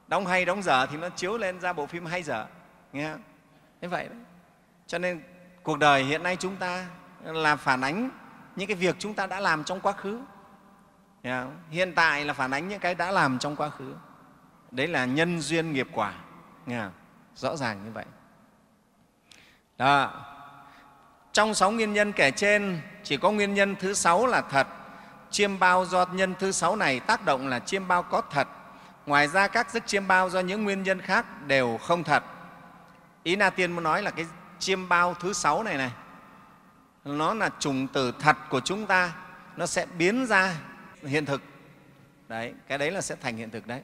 đóng hay đóng dở thì nó chiếu lên ra bộ phim hay dở nghe không? thế vậy đấy cho nên cuộc đời hiện nay chúng ta là phản ánh những cái việc chúng ta đã làm trong quá khứ hiện tại là phản ánh những cái đã làm trong quá khứ đấy là nhân duyên nghiệp quả nghe rõ ràng như vậy đó. trong sáu nguyên nhân kể trên chỉ có nguyên nhân thứ sáu là thật chiêm bao do nhân thứ sáu này tác động là chiêm bao có thật Ngoài ra, các giấc chiêm bao do những nguyên nhân khác đều không thật. Ý Na Tiên muốn nói là cái chiêm bao thứ sáu này này, nó là trùng từ thật của chúng ta, nó sẽ biến ra hiện thực. Đấy, cái đấy là sẽ thành hiện thực đấy.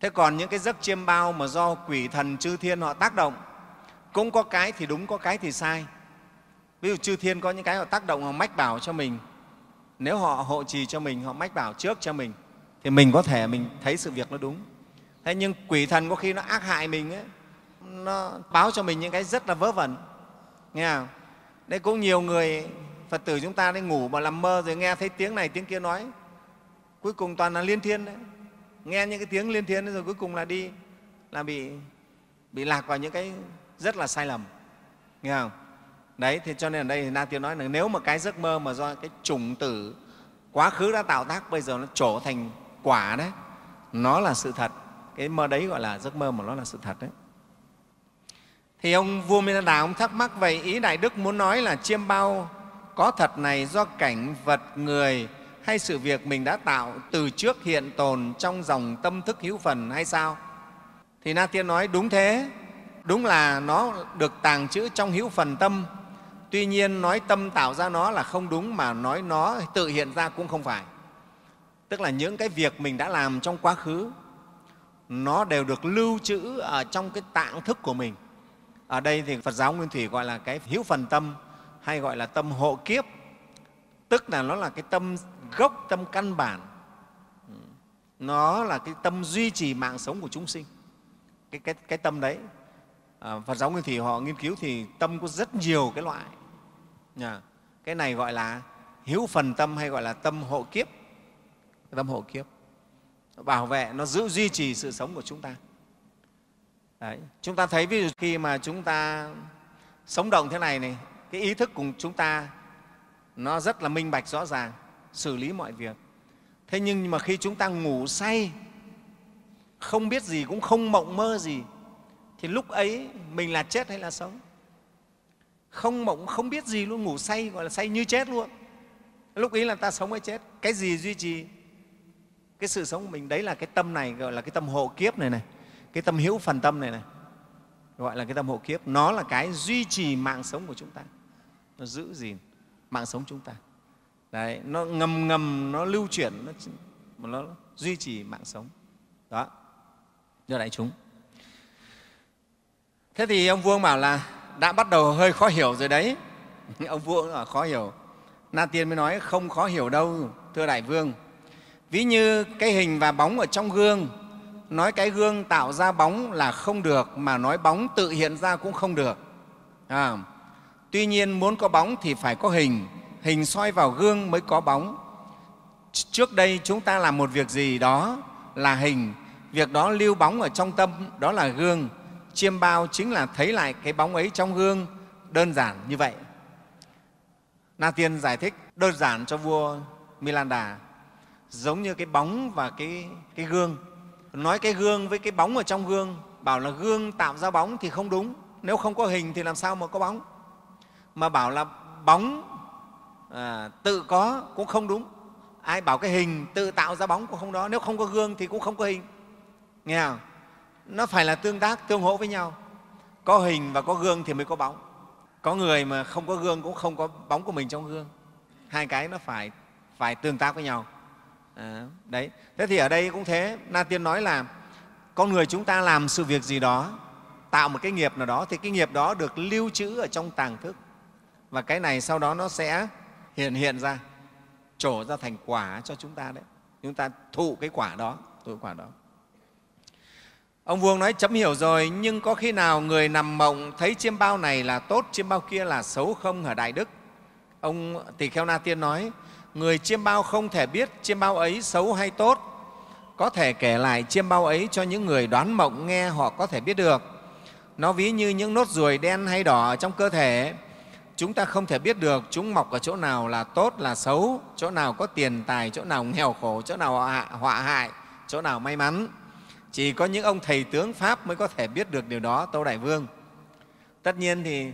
Thế còn những cái giấc chiêm bao mà do quỷ thần chư thiên họ tác động, cũng có cái thì đúng, có cái thì sai. Ví dụ chư thiên có những cái họ tác động, họ mách bảo cho mình. Nếu họ hộ trì cho mình, họ mách bảo trước cho mình thì mình có thể mình thấy sự việc nó đúng thế nhưng quỷ thần có khi nó ác hại mình ấy, nó báo cho mình những cái rất là vớ vẩn nghe không đấy cũng nhiều người phật tử chúng ta đi ngủ mà làm mơ rồi nghe thấy tiếng này tiếng kia nói cuối cùng toàn là liên thiên đấy nghe những cái tiếng liên thiên đấy rồi cuối cùng là đi là bị bị lạc vào những cái rất là sai lầm nghe không đấy thì cho nên ở đây thì na tiên nói là nếu mà cái giấc mơ mà do cái chủng tử quá khứ đã tạo tác bây giờ nó trở thành quả đấy nó là sự thật cái mơ đấy gọi là giấc mơ mà nó là sự thật đấy thì ông vua Minh Đà ông thắc mắc vậy ý đại đức muốn nói là chiêm bao có thật này do cảnh vật người hay sự việc mình đã tạo từ trước hiện tồn trong dòng tâm thức hữu phần hay sao thì na tiên nói đúng thế đúng là nó được tàng trữ trong hữu phần tâm tuy nhiên nói tâm tạo ra nó là không đúng mà nói nó tự hiện ra cũng không phải tức là những cái việc mình đã làm trong quá khứ nó đều được lưu trữ ở trong cái tạng thức của mình ở đây thì phật giáo nguyên thủy gọi là cái hữu phần tâm hay gọi là tâm hộ kiếp tức là nó là cái tâm gốc tâm căn bản nó là cái tâm duy trì mạng sống của chúng sinh cái, cái, cái tâm đấy à, phật giáo nguyên thủy họ nghiên cứu thì tâm có rất nhiều cái loại à, cái này gọi là hữu phần tâm hay gọi là tâm hộ kiếp tâm hộ kiếp nó bảo vệ nó giữ duy trì sự sống của chúng ta Đấy. chúng ta thấy ví dụ khi mà chúng ta sống động thế này này cái ý thức cùng chúng ta nó rất là minh bạch rõ ràng xử lý mọi việc thế nhưng mà khi chúng ta ngủ say không biết gì cũng không mộng mơ gì thì lúc ấy mình là chết hay là sống không mộng không biết gì luôn ngủ say gọi là say như chết luôn lúc ấy là ta sống hay chết cái gì duy trì cái sự sống của mình đấy là cái tâm này gọi là cái tâm hộ kiếp này này cái tâm hữu phần tâm này này gọi là cái tâm hộ kiếp nó là cái duy trì mạng sống của chúng ta nó giữ gìn mạng sống chúng ta đấy nó ngầm ngầm nó lưu chuyển nó, nó duy trì mạng sống đó do đại chúng thế thì ông vương bảo là đã bắt đầu hơi khó hiểu rồi đấy ông vương là khó hiểu na tiên mới nói không khó hiểu đâu thưa đại vương Ví như cái hình và bóng ở trong gương, nói cái gương tạo ra bóng là không được, mà nói bóng tự hiện ra cũng không được. À, tuy nhiên muốn có bóng thì phải có hình, hình soi vào gương mới có bóng. Trước đây chúng ta làm một việc gì đó là hình, việc đó lưu bóng ở trong tâm, đó là gương. Chiêm bao chính là thấy lại cái bóng ấy trong gương, đơn giản như vậy. Na Tiên giải thích đơn giản cho vua Milan Đà giống như cái bóng và cái, cái gương nói cái gương với cái bóng ở trong gương bảo là gương tạo ra bóng thì không đúng nếu không có hình thì làm sao mà có bóng mà bảo là bóng à, tự có cũng không đúng ai bảo cái hình tự tạo ra bóng cũng không đó nếu không có gương thì cũng không có hình nghe không nó phải là tương tác tương hỗ với nhau có hình và có gương thì mới có bóng có người mà không có gương cũng không có bóng của mình trong gương hai cái nó phải phải tương tác với nhau À, đấy thế thì ở đây cũng thế na tiên nói là con người chúng ta làm sự việc gì đó tạo một cái nghiệp nào đó thì cái nghiệp đó được lưu trữ ở trong tàng thức và cái này sau đó nó sẽ hiện hiện ra trổ ra thành quả cho chúng ta đấy chúng ta thụ cái quả đó thụ quả đó ông vuông nói chấm hiểu rồi nhưng có khi nào người nằm mộng thấy chiêm bao này là tốt chiêm bao kia là xấu không ở đại đức ông tỳ kheo na tiên nói người chiêm bao không thể biết chiêm bao ấy xấu hay tốt có thể kể lại chiêm bao ấy cho những người đoán mộng nghe họ có thể biết được nó ví như những nốt ruồi đen hay đỏ trong cơ thể chúng ta không thể biết được chúng mọc ở chỗ nào là tốt là xấu chỗ nào có tiền tài chỗ nào nghèo khổ chỗ nào họa hại chỗ nào may mắn chỉ có những ông thầy tướng pháp mới có thể biết được điều đó tâu đại vương tất nhiên thì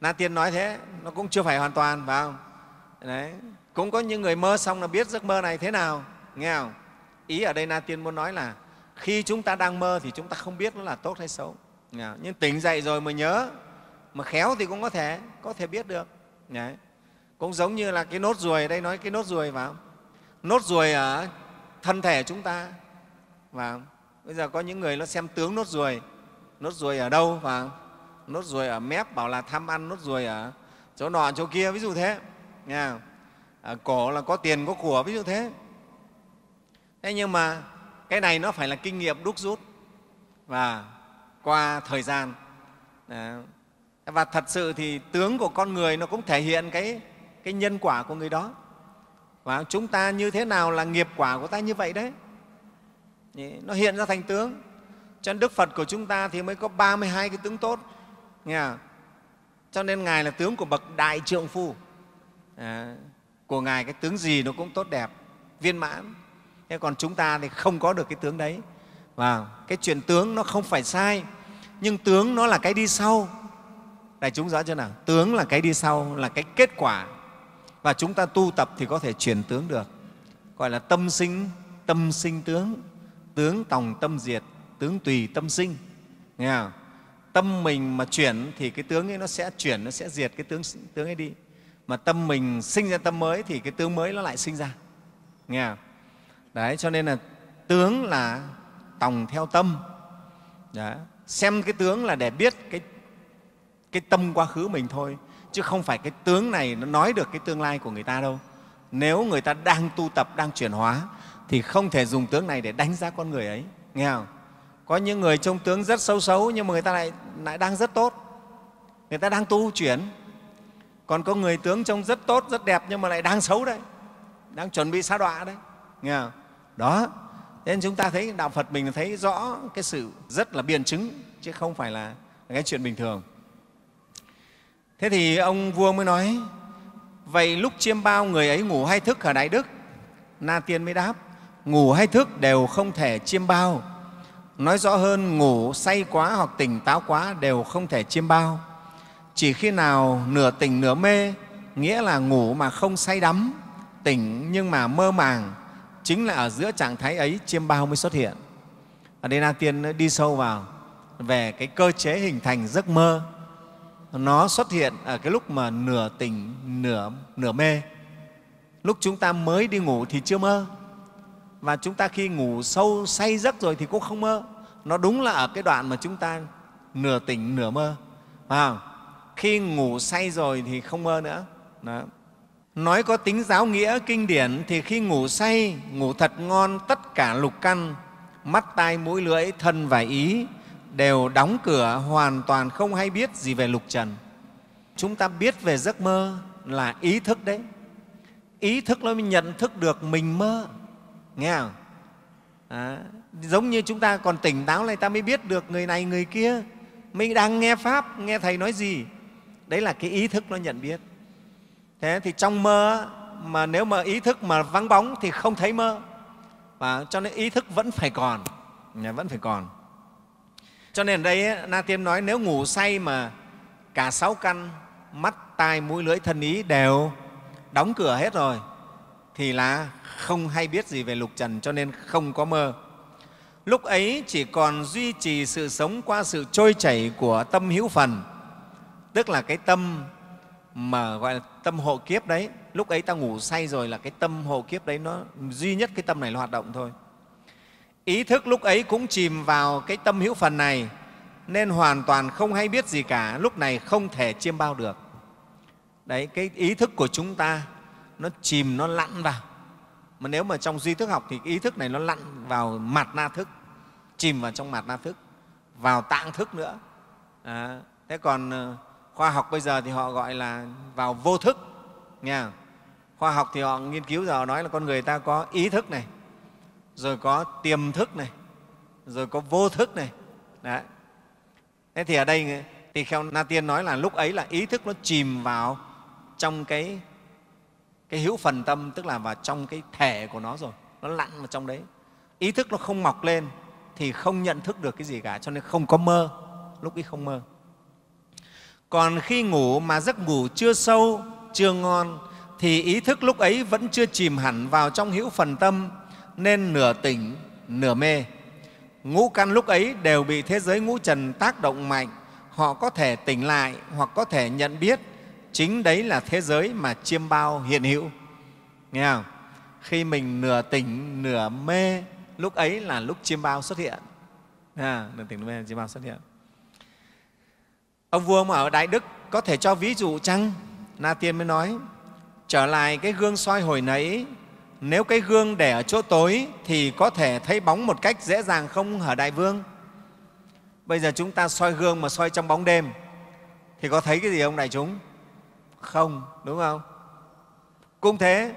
na tiên nói thế nó cũng chưa phải hoàn toàn phải không Đấy, cũng có những người mơ xong là biết giấc mơ này thế nào nghe không ý ở đây na tiên muốn nói là khi chúng ta đang mơ thì chúng ta không biết nó là tốt hay xấu nghe không? nhưng tỉnh dậy rồi mà nhớ mà khéo thì cũng có thể có thể biết được Đấy. cũng giống như là cái nốt ruồi đây nói cái nốt ruồi vào nốt ruồi ở thân thể chúng ta vào bây giờ có những người nó xem tướng nốt ruồi nốt ruồi ở đâu vào nốt ruồi ở mép bảo là tham ăn nốt ruồi ở chỗ nọ chỗ kia ví dụ thế nghe không? À, cổ là có tiền có của ví dụ thế thế nhưng mà cái này nó phải là kinh nghiệm đúc rút và qua thời gian và thật sự thì tướng của con người nó cũng thể hiện cái, cái nhân quả của người đó và chúng ta như thế nào là nghiệp quả của ta như vậy đấy nó hiện ra thành tướng cho nên đức phật của chúng ta thì mới có 32 cái tướng tốt nghe không? cho nên ngài là tướng của bậc đại trượng phu à, của ngài cái tướng gì nó cũng tốt đẹp viên mãn thế còn chúng ta thì không có được cái tướng đấy và cái chuyện tướng nó không phải sai nhưng tướng nó là cái đi sau đại chúng rõ chưa nào tướng là cái đi sau là cái kết quả và chúng ta tu tập thì có thể chuyển tướng được gọi là tâm sinh tâm sinh tướng tướng tòng tâm diệt tướng tùy tâm sinh nghe không? tâm mình mà chuyển thì cái tướng ấy nó sẽ chuyển nó sẽ diệt cái tướng tướng ấy đi mà tâm mình sinh ra tâm mới thì cái tướng mới nó lại sinh ra nghe không? đấy cho nên là tướng là tòng theo tâm đấy. xem cái tướng là để biết cái cái tâm quá khứ mình thôi chứ không phải cái tướng này nó nói được cái tương lai của người ta đâu nếu người ta đang tu tập đang chuyển hóa thì không thể dùng tướng này để đánh giá con người ấy nghe không có những người trông tướng rất xấu xấu nhưng mà người ta lại lại đang rất tốt người ta đang tu chuyển còn có người tướng trông rất tốt rất đẹp nhưng mà lại đang xấu đấy đang chuẩn bị xa đọa đấy nghe không? đó nên chúng ta thấy đạo phật mình thấy rõ cái sự rất là biện chứng chứ không phải là cái chuyện bình thường thế thì ông vua mới nói vậy lúc chiêm bao người ấy ngủ hay thức ở đại đức na tiên mới đáp ngủ hay thức đều không thể chiêm bao nói rõ hơn ngủ say quá hoặc tỉnh táo quá đều không thể chiêm bao chỉ khi nào nửa tỉnh nửa mê nghĩa là ngủ mà không say đắm tỉnh nhưng mà mơ màng chính là ở giữa trạng thái ấy chiêm bao mới xuất hiện ở đây na tiên đi sâu vào về cái cơ chế hình thành giấc mơ nó xuất hiện ở cái lúc mà nửa tỉnh nửa nửa mê lúc chúng ta mới đi ngủ thì chưa mơ và chúng ta khi ngủ sâu say giấc rồi thì cũng không mơ nó đúng là ở cái đoạn mà chúng ta nửa tỉnh nửa mơ phải không? khi ngủ say rồi thì không mơ nữa Đó. nói có tính giáo nghĩa kinh điển thì khi ngủ say ngủ thật ngon tất cả lục căn mắt tai mũi lưỡi thân và ý đều đóng cửa hoàn toàn không hay biết gì về lục trần chúng ta biết về giấc mơ là ý thức đấy ý thức nó mới nhận thức được mình mơ nghe không à, giống như chúng ta còn tỉnh táo này ta mới biết được người này người kia mình đang nghe pháp nghe thầy nói gì đấy là cái ý thức nó nhận biết thế thì trong mơ mà nếu mà ý thức mà vắng bóng thì không thấy mơ và cho nên ý thức vẫn phải còn vẫn phải còn cho nên ở đây na tiên nói nếu ngủ say mà cả sáu căn mắt tai mũi lưỡi thân ý đều đóng cửa hết rồi thì là không hay biết gì về lục trần cho nên không có mơ lúc ấy chỉ còn duy trì sự sống qua sự trôi chảy của tâm hữu phần tức là cái tâm mà gọi là tâm hộ kiếp đấy lúc ấy ta ngủ say rồi là cái tâm hộ kiếp đấy nó duy nhất cái tâm này nó hoạt động thôi ý thức lúc ấy cũng chìm vào cái tâm hữu phần này nên hoàn toàn không hay biết gì cả lúc này không thể chiêm bao được đấy cái ý thức của chúng ta nó chìm nó lặn vào mà nếu mà trong duy thức học thì ý thức này nó lặn vào mặt na thức chìm vào trong mặt na thức vào tạng thức nữa à, thế còn ờ, khoa học bây giờ thì họ gọi là vào vô thức nha. khoa học thì họ nghiên cứu giờ nói là con người ta có ý thức này rồi có tiềm thức này rồi có vô thức này Đấy. thế thì ở đây thì theo na tiên nói là lúc ấy là ý thức nó chìm vào trong cái cái hữu phần tâm tức là vào trong cái thể của nó rồi nó lặn vào trong đấy ý thức nó không mọc lên thì không nhận thức được cái gì cả cho nên không có mơ lúc ấy không mơ còn khi ngủ mà giấc ngủ chưa sâu, chưa ngon thì ý thức lúc ấy vẫn chưa chìm hẳn vào trong hữu phần tâm nên nửa tỉnh, nửa mê. Ngũ căn lúc ấy đều bị thế giới ngũ trần tác động mạnh, họ có thể tỉnh lại hoặc có thể nhận biết chính đấy là thế giới mà chiêm bao hiện hữu. Nghe không? Khi mình nửa tỉnh, nửa mê, lúc ấy là lúc chiêm bao xuất hiện. À, nửa tỉnh, nửa mê, chiêm bao xuất hiện. Ông vua mà ở Đại Đức có thể cho ví dụ chăng? Na Tiên mới nói, trở lại cái gương soi hồi nãy nếu cái gương để ở chỗ tối thì có thể thấy bóng một cách dễ dàng không hả Đại Vương? Bây giờ chúng ta soi gương mà soi trong bóng đêm thì có thấy cái gì không đại chúng? Không, đúng không? Cũng thế,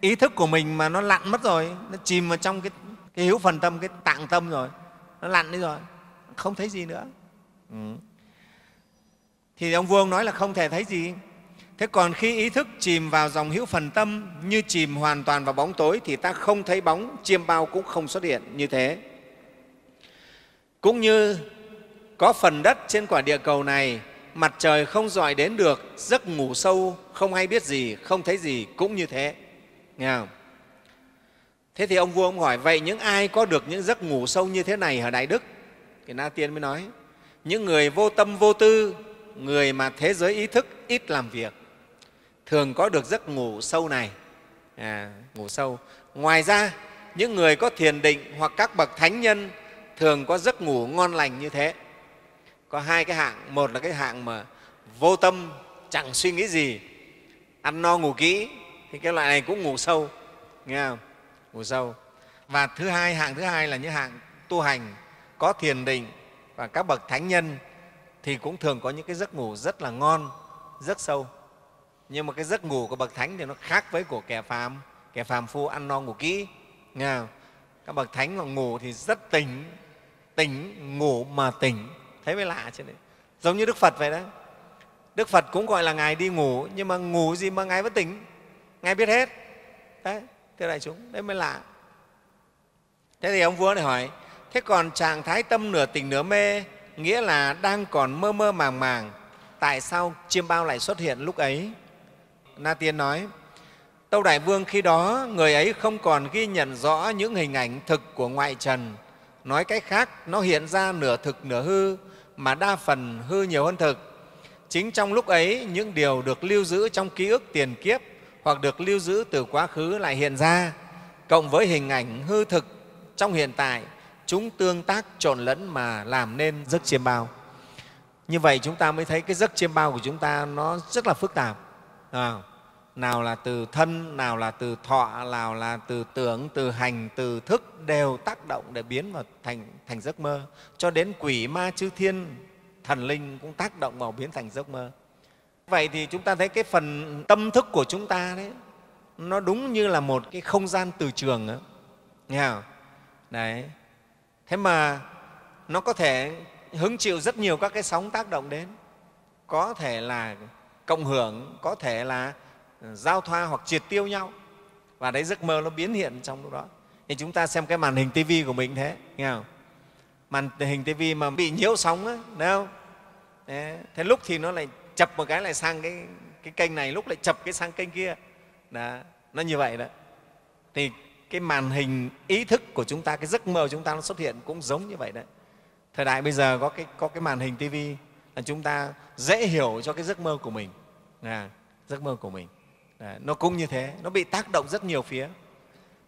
ý thức của mình mà nó lặn mất rồi, nó chìm vào trong cái, cái hữu phần tâm, cái tạng tâm rồi, nó lặn đi rồi, không thấy gì nữa. Ừ thì ông vua ông nói là không thể thấy gì thế còn khi ý thức chìm vào dòng hữu phần tâm như chìm hoàn toàn vào bóng tối thì ta không thấy bóng chiêm bao cũng không xuất hiện như thế cũng như có phần đất trên quả địa cầu này mặt trời không dọi đến được giấc ngủ sâu không hay biết gì không thấy gì cũng như thế nghe không? thế thì ông vua ông hỏi vậy những ai có được những giấc ngủ sâu như thế này ở đại đức thì na tiên mới nói những người vô tâm vô tư người mà thế giới ý thức ít làm việc thường có được giấc ngủ sâu này à, ngủ sâu ngoài ra những người có thiền định hoặc các bậc thánh nhân thường có giấc ngủ ngon lành như thế có hai cái hạng một là cái hạng mà vô tâm chẳng suy nghĩ gì ăn no ngủ kỹ thì cái loại này cũng ngủ sâu nghe không ngủ sâu và thứ hai hạng thứ hai là những hạng tu hành có thiền định và các bậc thánh nhân thì cũng thường có những cái giấc ngủ rất là ngon, rất sâu. Nhưng mà cái giấc ngủ của bậc thánh thì nó khác với của kẻ phàm, kẻ phàm phu ăn no ngủ kỹ. Nghe không? Các bậc thánh họ ngủ thì rất tỉnh, tỉnh ngủ mà tỉnh, thấy mới lạ chứ đấy. Giống như Đức Phật vậy đấy. Đức Phật cũng gọi là Ngài đi ngủ, nhưng mà ngủ gì mà Ngài vẫn tỉnh, Ngài biết hết. Đấy, thưa đại chúng, đấy mới lạ. Thế thì ông vua này hỏi, thế còn trạng thái tâm nửa tỉnh nửa mê nghĩa là đang còn mơ mơ màng màng. Tại sao chiêm bao lại xuất hiện lúc ấy? Na Tiên nói, Tâu Đại Vương khi đó, người ấy không còn ghi nhận rõ những hình ảnh thực của ngoại trần. Nói cách khác, nó hiện ra nửa thực nửa hư, mà đa phần hư nhiều hơn thực. Chính trong lúc ấy, những điều được lưu giữ trong ký ức tiền kiếp hoặc được lưu giữ từ quá khứ lại hiện ra, cộng với hình ảnh hư thực trong hiện tại chúng tương tác trộn lẫn mà làm nên giấc chiêm bao như vậy chúng ta mới thấy cái giấc chiêm bao của chúng ta nó rất là phức tạp à, nào là từ thân nào là từ thọ nào là từ tưởng từ hành từ thức đều tác động để biến vào thành, thành giấc mơ cho đến quỷ ma chư thiên thần linh cũng tác động vào biến thành giấc mơ vậy thì chúng ta thấy cái phần tâm thức của chúng ta đấy nó đúng như là một cái không gian từ trường đó. nghe không đấy thế mà nó có thể hứng chịu rất nhiều các cái sóng tác động đến có thể là cộng hưởng có thể là ờ, giao thoa hoặc triệt tiêu nhau và đấy giấc mơ nó biến hiện trong lúc đó thì chúng ta xem cái màn hình tivi của mình thế nghe không màn hình tivi mà bị nhiễu sóng á thấy không thế lúc thì nó lại chập một cái lại sang cái cái kênh này lúc lại chập cái sang kênh kia đó nó như vậy đó thì cái màn hình ý thức của chúng ta cái giấc mơ của chúng ta nó xuất hiện cũng giống như vậy đấy thời đại bây giờ có cái có cái màn hình tivi là chúng ta dễ hiểu cho cái giấc mơ của mình à, giấc mơ của mình à, nó cũng như thế nó bị tác động rất nhiều phía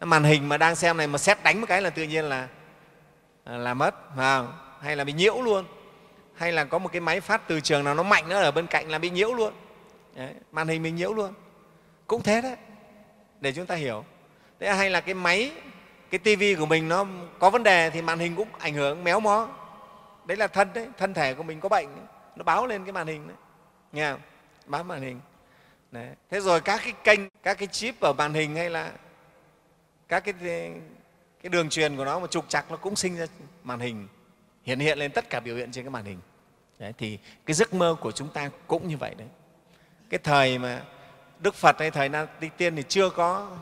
màn hình mà đang xem này mà xét đánh một cái là tự nhiên là là mất à, hay là bị nhiễu luôn hay là có một cái máy phát từ trường nào nó mạnh nữa ở bên cạnh là bị nhiễu luôn đấy, màn hình mình nhiễu luôn cũng thế đấy để chúng ta hiểu thế hay là cái máy cái tivi của mình nó có vấn đề thì màn hình cũng ảnh hưởng méo mó đấy là thân đấy thân thể của mình có bệnh nó báo lên cái màn hình đấy nghe không? báo màn hình đấy. thế rồi các cái kênh các cái chip ở màn hình hay là các cái cái đường truyền của nó mà trục chặt nó cũng sinh ra màn hình hiện hiện lên tất cả biểu hiện trên cái màn hình đấy, thì cái giấc mơ của chúng ta cũng như vậy đấy cái thời mà đức phật hay thời na tiên thì chưa có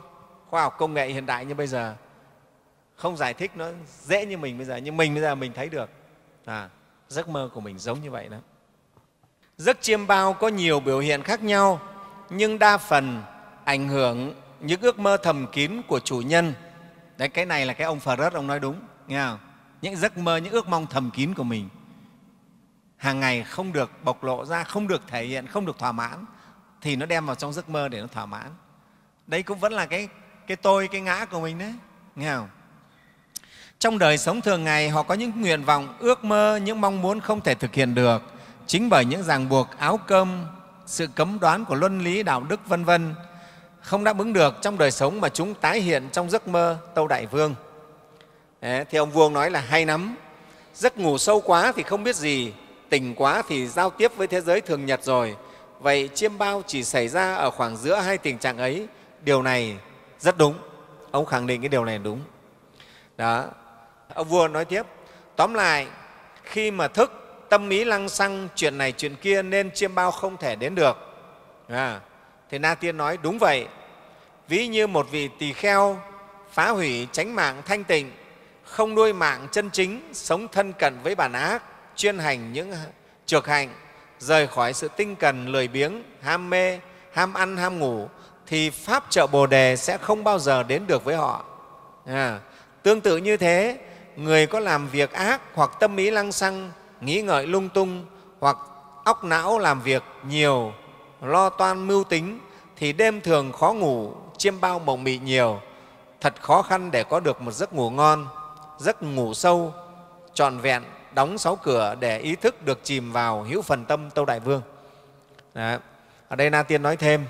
khoa học công nghệ hiện đại như bây giờ không giải thích nó dễ như mình bây giờ nhưng mình bây giờ mình thấy được à, giấc mơ của mình giống như vậy đó giấc chiêm bao có nhiều biểu hiện khác nhau nhưng đa phần ảnh hưởng những ước mơ thầm kín của chủ nhân đấy cái này là cái ông phật rớt ông nói đúng nghe không những giấc mơ những ước mong thầm kín của mình hàng ngày không được bộc lộ ra không được thể hiện không được thỏa mãn thì nó đem vào trong giấc mơ để nó thỏa mãn đấy cũng vẫn là cái cái tôi cái ngã của mình đấy nghe không trong đời sống thường ngày họ có những nguyện vọng ước mơ những mong muốn không thể thực hiện được chính bởi những ràng buộc áo cơm sự cấm đoán của luân lý đạo đức vân vân không đáp ứng được trong đời sống mà chúng tái hiện trong giấc mơ tâu đại vương Đấy, thì ông vương nói là hay lắm giấc ngủ sâu quá thì không biết gì tỉnh quá thì giao tiếp với thế giới thường nhật rồi vậy chiêm bao chỉ xảy ra ở khoảng giữa hai tình trạng ấy điều này rất đúng ông khẳng định cái điều này đúng đó ông vua nói tiếp tóm lại khi mà thức tâm ý lăng xăng chuyện này chuyện kia nên chiêm bao không thể đến được à, thì na tiên nói đúng vậy ví như một vị tỳ kheo phá hủy tránh mạng thanh tịnh không nuôi mạng chân chính sống thân cận với bản ác chuyên hành những trược hạnh rời khỏi sự tinh cần lười biếng ham mê ham ăn ham ngủ thì Pháp trợ Bồ Đề sẽ không bao giờ đến được với họ. À, tương tự như thế, người có làm việc ác hoặc tâm ý lăng xăng, nghĩ ngợi lung tung hoặc óc não làm việc nhiều, lo toan mưu tính thì đêm thường khó ngủ, chiêm bao mộng mị nhiều, thật khó khăn để có được một giấc ngủ ngon, giấc ngủ sâu, trọn vẹn, đóng sáu cửa để ý thức được chìm vào hữu phần tâm Tâu Đại Vương. Đó. Ở đây Na Tiên nói thêm,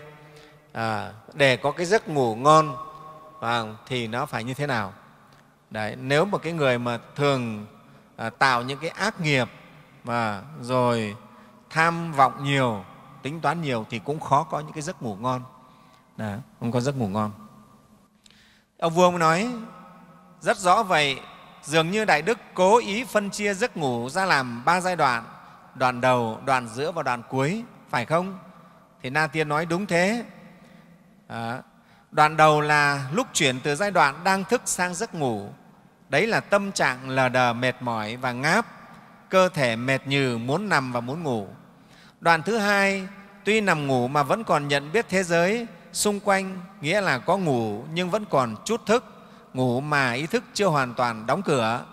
à, để có cái giấc ngủ ngon vâng, thì nó phải như thế nào Đấy, nếu một cái người mà thường à, tạo những cái ác nghiệp mà rồi tham vọng nhiều tính toán nhiều thì cũng khó có những cái giấc ngủ ngon Đấy, không có giấc ngủ ngon ông vua nói rất rõ vậy dường như đại đức cố ý phân chia giấc ngủ ra làm ba giai đoạn đoạn đầu đoạn giữa và đoạn cuối phải không thì na tiên nói đúng thế Ờ, đoạn đầu là lúc chuyển từ giai đoạn đang thức sang giấc ngủ đấy là tâm trạng lờ đờ mệt mỏi và ngáp cơ thể mệt nhừ muốn nằm và muốn ngủ đoạn thứ hai tuy nằm ngủ mà vẫn còn nhận biết thế giới xung quanh nghĩa là có ngủ nhưng vẫn còn chút thức ngủ mà ý thức chưa hoàn toàn đóng cửa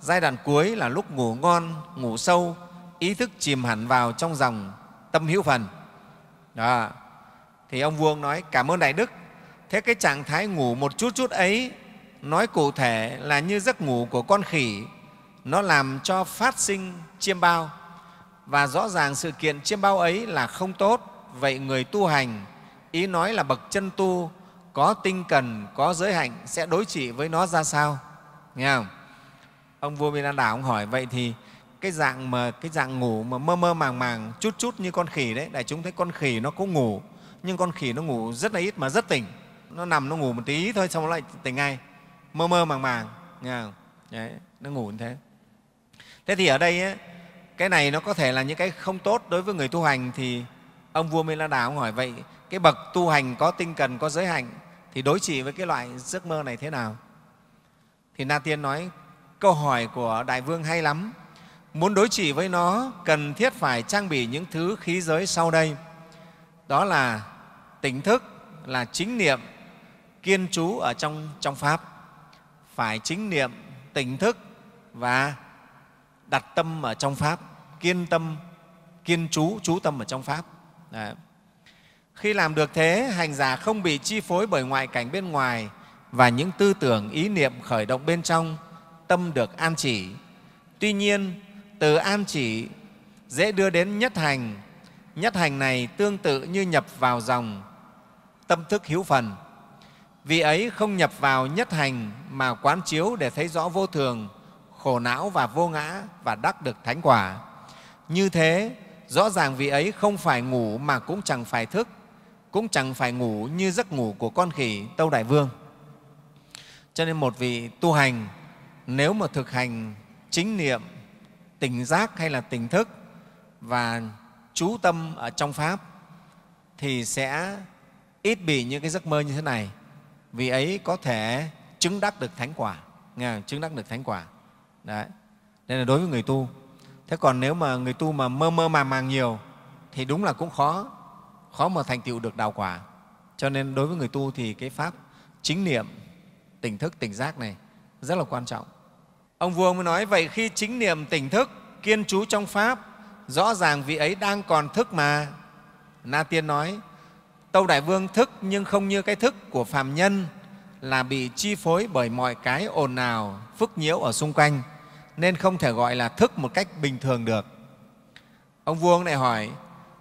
giai đoạn cuối là lúc ngủ ngon ngủ sâu ý thức chìm hẳn vào trong dòng tâm hữu phần đó thì ông Vuông nói, cảm ơn Đại Đức. Thế cái trạng thái ngủ một chút chút ấy, nói cụ thể là như giấc ngủ của con khỉ, nó làm cho phát sinh chiêm bao. Và rõ ràng sự kiện chiêm bao ấy là không tốt, vậy người tu hành, ý nói là bậc chân tu, có tinh cần, có giới hạnh sẽ đối trị với nó ra sao? Nghe không? Ông vua Minh an Đảo ông hỏi, vậy thì cái dạng mà cái dạng ngủ mà mơ mơ màng màng chút chút như con khỉ đấy đại chúng thấy con khỉ nó cũng ngủ nhưng con khỉ nó ngủ rất là ít mà rất tỉnh nó nằm nó ngủ một tí thôi xong nó lại tỉnh ngay mơ mơ màng màng nghe không? Đấy, nó ngủ như thế thế thì ở đây ấy, cái này nó có thể là những cái không tốt đối với người tu hành thì ông vua mê la đà ông hỏi vậy cái bậc tu hành có tinh cần có giới hạnh thì đối trị với cái loại giấc mơ này thế nào thì na tiên nói câu hỏi của đại vương hay lắm muốn đối trị với nó cần thiết phải trang bị những thứ khí giới sau đây đó là tỉnh thức là chính niệm kiên trú ở trong, trong Pháp. Phải chính niệm, tỉnh thức và đặt tâm ở trong Pháp, kiên tâm, kiên trú, trú tâm ở trong Pháp. Đấy. Khi làm được thế, hành giả không bị chi phối bởi ngoại cảnh bên ngoài và những tư tưởng, ý niệm khởi động bên trong, tâm được an chỉ. Tuy nhiên, từ an chỉ dễ đưa đến nhất hành. Nhất hành này tương tự như nhập vào dòng tâm thức hữu phần vì ấy không nhập vào nhất hành mà quán chiếu để thấy rõ vô thường khổ não và vô ngã và đắc được thánh quả như thế rõ ràng vị ấy không phải ngủ mà cũng chẳng phải thức cũng chẳng phải ngủ như giấc ngủ của con khỉ tâu đại vương cho nên một vị tu hành nếu mà thực hành chính niệm tỉnh giác hay là tỉnh thức và chú tâm ở trong pháp thì sẽ ít bị những cái giấc mơ như thế này vì ấy có thể chứng đắc được thánh quả nghe không? chứng đắc được thánh quả đấy nên là đối với người tu thế còn nếu mà người tu mà mơ mơ màng màng nhiều thì đúng là cũng khó khó mà thành tựu được đạo quả cho nên đối với người tu thì cái pháp chính niệm tỉnh thức tỉnh giác này rất là quan trọng ông vua mới nói vậy khi chính niệm tỉnh thức kiên trú trong pháp rõ ràng vị ấy đang còn thức mà na tiên nói Tâu Đại Vương thức nhưng không như cái thức của phàm nhân là bị chi phối bởi mọi cái ồn ào, phức nhiễu ở xung quanh, nên không thể gọi là thức một cách bình thường được. Ông vua ông lại hỏi,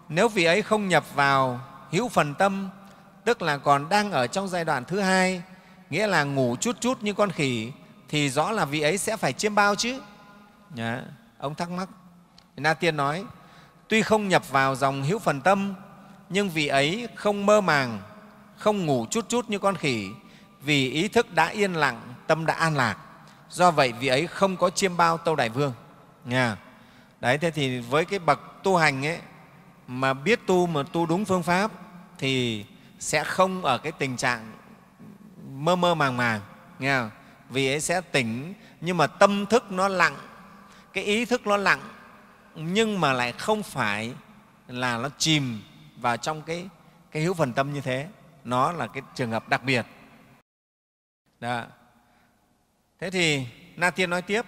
nếu vị ấy không nhập vào hữu phần tâm, tức là còn đang ở trong giai đoạn thứ hai, nghĩa là ngủ chút chút như con khỉ, thì rõ là vị ấy sẽ phải chiêm bao chứ. Đó, dạ. ông thắc mắc. Na Tiên nói, tuy không nhập vào dòng hữu phần tâm, nhưng vì ấy không mơ màng, không ngủ chút chút như con khỉ, vì ý thức đã yên lặng, tâm đã an lạc. Do vậy, vị ấy không có chiêm bao Tâu Đại Vương. Nha. Đấy, thế thì với cái bậc tu hành ấy, mà biết tu mà tu đúng phương pháp thì sẽ không ở cái tình trạng mơ mơ màng màng. Nha. Vì ấy sẽ tỉnh, nhưng mà tâm thức nó lặng, cái ý thức nó lặng, nhưng mà lại không phải là nó chìm và trong cái, cái hữu phần tâm như thế nó là cái trường hợp đặc biệt Đó. thế thì na tiên nói tiếp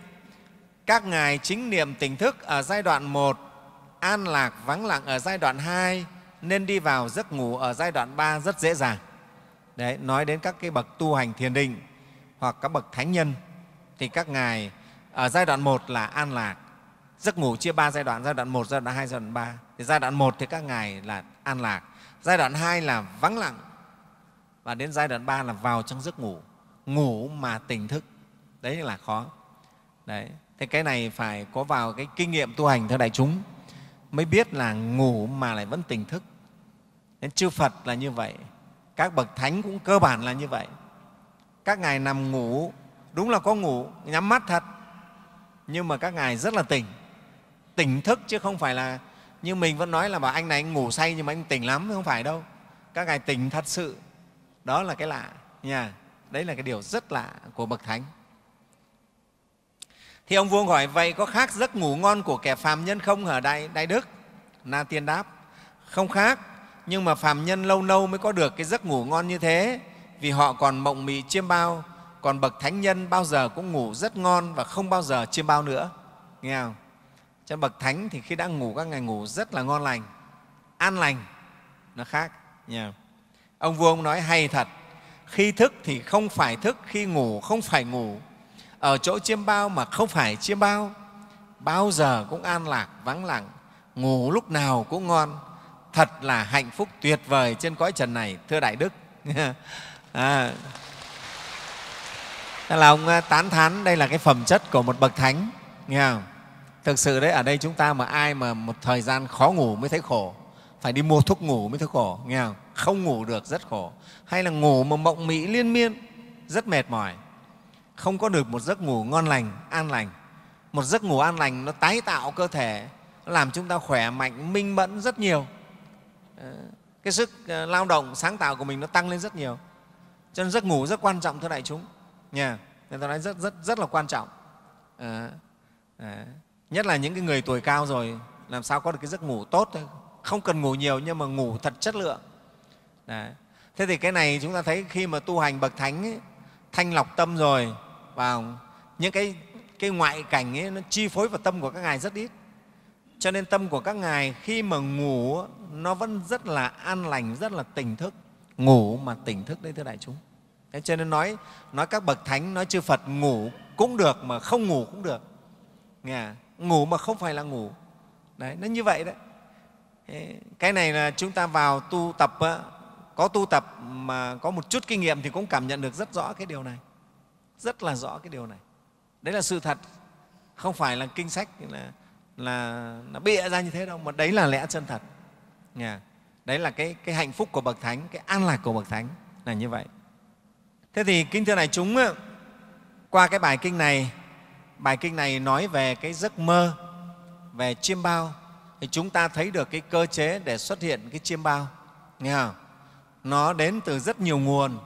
các ngài chính niệm tỉnh thức ở giai đoạn một an lạc vắng lặng ở giai đoạn hai nên đi vào giấc ngủ ở giai đoạn ba rất dễ dàng đấy nói đến các cái bậc tu hành thiền định hoặc các bậc thánh nhân thì các ngài ở giai đoạn một là an lạc giấc ngủ chia ba giai đoạn giai đoạn một giai đoạn hai giai đoạn ba thì giai đoạn một thì các ngài là an lạc giai đoạn hai là vắng lặng và đến giai đoạn ba là vào trong giấc ngủ ngủ mà tỉnh thức đấy là khó đấy thế cái này phải có vào cái kinh nghiệm tu hành thưa đại chúng mới biết là ngủ mà lại vẫn tỉnh thức nên chư phật là như vậy các bậc thánh cũng cơ bản là như vậy các ngài nằm ngủ đúng là có ngủ nhắm mắt thật nhưng mà các ngài rất là tỉnh tỉnh thức chứ không phải là như mình vẫn nói là bảo anh này anh ngủ say nhưng mà anh tỉnh lắm không phải đâu các ngài tỉnh thật sự đó là cái lạ nha đấy là cái điều rất lạ của bậc thánh thì ông vua hỏi vậy có khác giấc ngủ ngon của kẻ phàm nhân không ở đại đại đức na tiên đáp không khác nhưng mà phàm nhân lâu lâu mới có được cái giấc ngủ ngon như thế vì họ còn mộng mị chiêm bao còn bậc thánh nhân bao giờ cũng ngủ rất ngon và không bao giờ chiêm bao nữa nghe không cho bậc thánh thì khi đã ngủ các ngày ngủ rất là ngon lành an lành nó khác yeah. ông vua ông nói hay thật khi thức thì không phải thức khi ngủ không phải ngủ ở chỗ chiêm bao mà không phải chiêm bao bao giờ cũng an lạc vắng lặng ngủ lúc nào cũng ngon thật là hạnh phúc tuyệt vời trên cõi trần này thưa đại đức à, là ông à, tán thán đây là cái phẩm chất của một bậc thánh nghe không? thực sự đấy ở đây chúng ta mà ai mà một thời gian khó ngủ mới thấy khổ phải đi mua thuốc ngủ mới thấy khổ nghe không không ngủ được rất khổ hay là ngủ mà mộng mị liên miên rất mệt mỏi không có được một giấc ngủ ngon lành an lành một giấc ngủ an lành nó tái tạo cơ thể nó làm chúng ta khỏe mạnh minh mẫn rất nhiều ờ, cái sức ờ, lao động sáng tạo của mình nó tăng lên rất nhiều cho nên giấc ngủ rất quan trọng thưa đại chúng nha người ta nói rất rất rất là quan trọng à, à nhất là những cái người tuổi cao rồi làm sao có được cái giấc ngủ tốt thôi không cần ngủ nhiều nhưng mà ngủ thật chất lượng Đấy. thế thì cái này chúng ta thấy khi mà tu hành bậc thánh ấy, thanh lọc tâm rồi và những cái cái ngoại cảnh ấy, nó chi phối vào tâm của các ngài rất ít cho nên tâm của các ngài khi mà ngủ nó vẫn rất là an lành rất là tỉnh thức ngủ mà tỉnh thức đấy thưa đại chúng thế cho nên nói nói các bậc thánh nói chư phật ngủ cũng được mà không ngủ cũng được nghe à? ngủ mà không phải là ngủ đấy nó như vậy đấy cái này là chúng ta vào tu tập có tu tập mà có một chút kinh nghiệm thì cũng cảm nhận được rất rõ cái điều này rất là rõ cái điều này đấy là sự thật không phải là kinh sách là là, nó bịa ra như thế đâu mà đấy là lẽ chân thật yeah. đấy là cái, cái hạnh phúc của bậc thánh cái an lạc của bậc thánh là như vậy thế thì kính thưa này chúng qua cái bài kinh này bài kinh này nói về cái giấc mơ về chiêm bao thì chúng ta thấy được cái cơ chế để xuất hiện cái chiêm bao nghe không? nó đến từ rất nhiều nguồn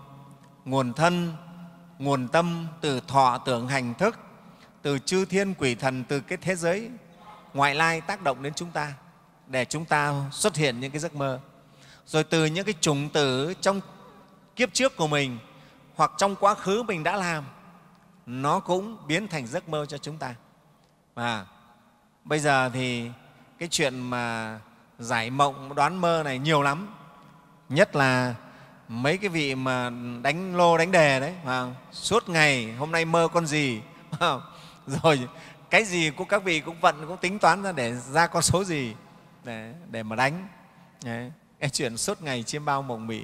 nguồn thân nguồn tâm từ thọ tưởng hành thức từ chư thiên quỷ thần từ cái thế giới ngoại lai tác động đến chúng ta để chúng ta xuất hiện những cái giấc mơ rồi từ những cái chủng tử trong kiếp trước của mình hoặc trong quá khứ mình đã làm nó cũng biến thành giấc mơ cho chúng ta. Và bây giờ thì cái chuyện mà giải mộng, đoán mơ này nhiều lắm, nhất là mấy cái vị mà đánh lô đánh đề đấy mà suốt ngày hôm nay mơ con gì rồi cái gì của các vị cũng vận cũng tính toán ra để ra con số gì để, để mà đánh đấy. cái chuyện suốt ngày chiêm bao mộng mị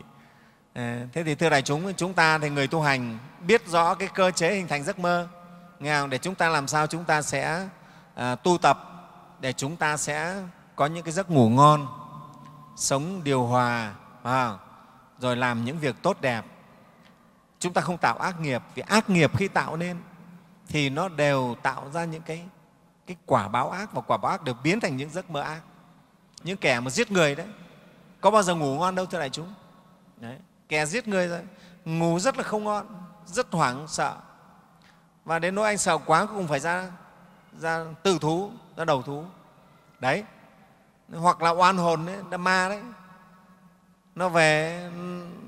Ờ, thế thì thưa đại chúng chúng ta thì người tu hành biết rõ cái cơ chế hình thành giấc mơ nghe không? để chúng ta làm sao chúng ta sẽ à, tu tập để chúng ta sẽ có những cái giấc ngủ ngon sống điều hòa rồi làm những việc tốt đẹp chúng ta không tạo ác nghiệp vì ác nghiệp khi tạo nên thì nó đều tạo ra những cái, cái quả báo ác và quả báo ác đều biến thành những giấc mơ ác những kẻ mà giết người đấy có bao giờ ngủ ngon đâu thưa đại chúng đấy kẻ giết người rồi ngủ rất là không ngon rất hoảng sợ và đến nỗi anh sợ quá cũng phải ra ra tự thú ra đầu thú đấy hoặc là oan hồn đấy là ma đấy nó về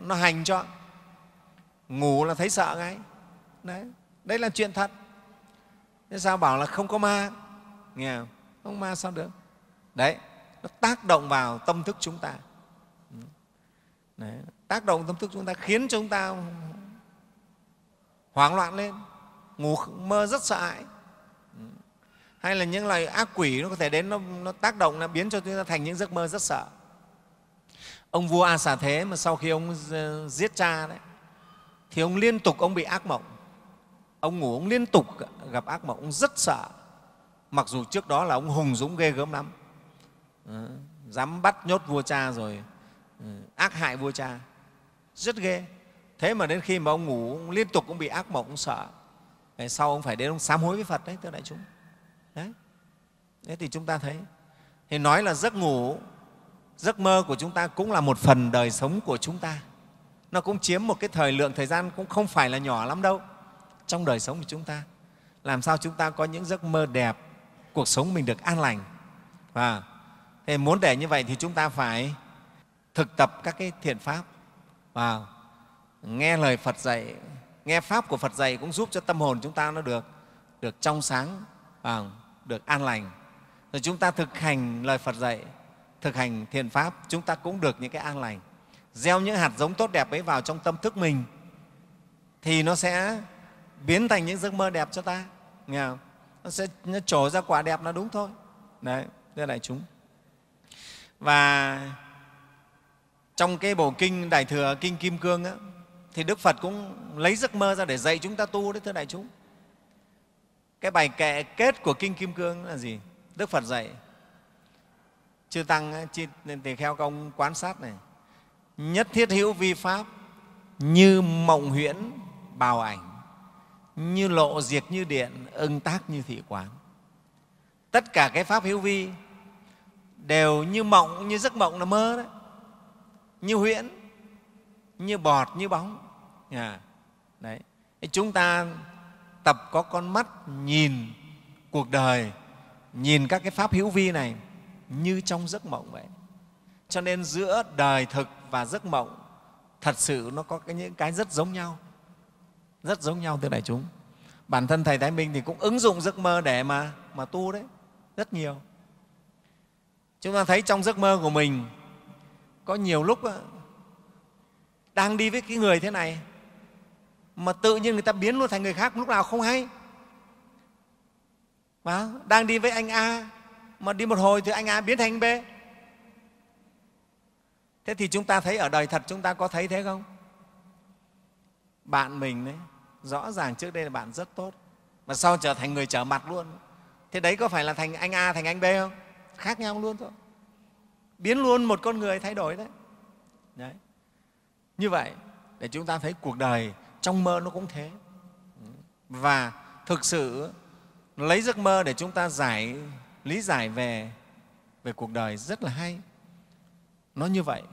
nó hành cho ngủ là thấy sợ ngay đấy đấy là chuyện thật thế sao bảo là không có ma nghe không không ma sao được đấy nó tác động vào tâm thức chúng ta đấy tác động tâm thức chúng ta khiến chúng ta hoảng loạn lên ngủ mơ rất sợ hãi hay là những lời ác quỷ nó có thể đến nó, nó tác động nó biến cho chúng ta thành những giấc mơ rất sợ ông vua a xà thế mà sau khi ông ờ, giết cha đấy thì ông liên tục ông bị ác mộng ông ngủ ông liên tục gặp ác mộng ông rất sợ mặc dù trước đó là ông hùng dũng ghê gớm lắm ờ, dám bắt nhốt vua cha rồi ờ, ác hại vua cha rất ghê thế mà đến khi mà ông ngủ liên tục cũng bị ác mộng cũng sợ ngày sau ông phải đến ông sám hối với phật đấy thưa đại chúng đấy thế thì chúng ta thấy thì nói là giấc ngủ giấc mơ của chúng ta cũng là một phần đời sống của chúng ta nó cũng chiếm một cái thời lượng thời gian cũng không phải là nhỏ lắm đâu trong đời sống của chúng ta làm sao chúng ta có những giấc mơ đẹp cuộc sống mình được an lành và thì muốn để như vậy thì chúng ta phải thực tập các cái thiện pháp và vâng. Nghe lời Phật dạy, nghe Pháp của Phật dạy cũng giúp cho tâm hồn chúng ta nó được được trong sáng, wow. Vâng, được an lành. Rồi chúng ta thực hành lời Phật dạy, thực hành thiền Pháp, chúng ta cũng được những cái an lành. Gieo những hạt giống tốt đẹp ấy vào trong tâm thức mình thì nó sẽ biến thành những giấc mơ đẹp cho ta. Nghe không? Nó sẽ nó trổ ra quả đẹp là đúng thôi. Đấy, đây là chúng. Và trong cái bộ kinh đại thừa kinh kim cương á, thì đức phật cũng lấy giấc mơ ra để dạy chúng ta tu đấy thưa đại chúng cái bài kệ kết của kinh kim cương là gì đức phật dạy chư tăng thì kheo công quan sát này nhất thiết hữu vi pháp như mộng huyễn bào ảnh như lộ diệt như điện ưng tác như thị quán tất cả cái pháp hữu vi đều như mộng như giấc mộng là mơ đấy như huyễn như bọt như bóng à, đấy. chúng ta tập có con mắt nhìn cuộc đời nhìn các cái pháp hữu vi này như trong giấc mộng vậy cho nên giữa đời thực và giấc mộng thật sự nó có cái, những cái rất giống nhau rất giống nhau thưa đại chúng bản thân thầy thái minh thì cũng ứng dụng giấc mơ để mà mà tu đấy rất nhiều chúng ta thấy trong giấc mơ của mình có nhiều lúc đang đi với cái người thế này mà tự nhiên người ta biến luôn thành người khác lúc nào không hay mà đang đi với anh a mà đi một hồi thì anh a biến thành anh b thế thì chúng ta thấy ở đời thật chúng ta có thấy thế không bạn mình đấy rõ ràng trước đây là bạn rất tốt mà sau trở thành người trở mặt luôn thế đấy có phải là thành anh a thành anh b không khác nhau luôn thôi biến luôn một con người thay đổi đấy. đấy như vậy để chúng ta thấy cuộc đời trong mơ nó cũng thế và thực sự lấy giấc mơ để chúng ta giải lý giải về về cuộc đời rất là hay nó như vậy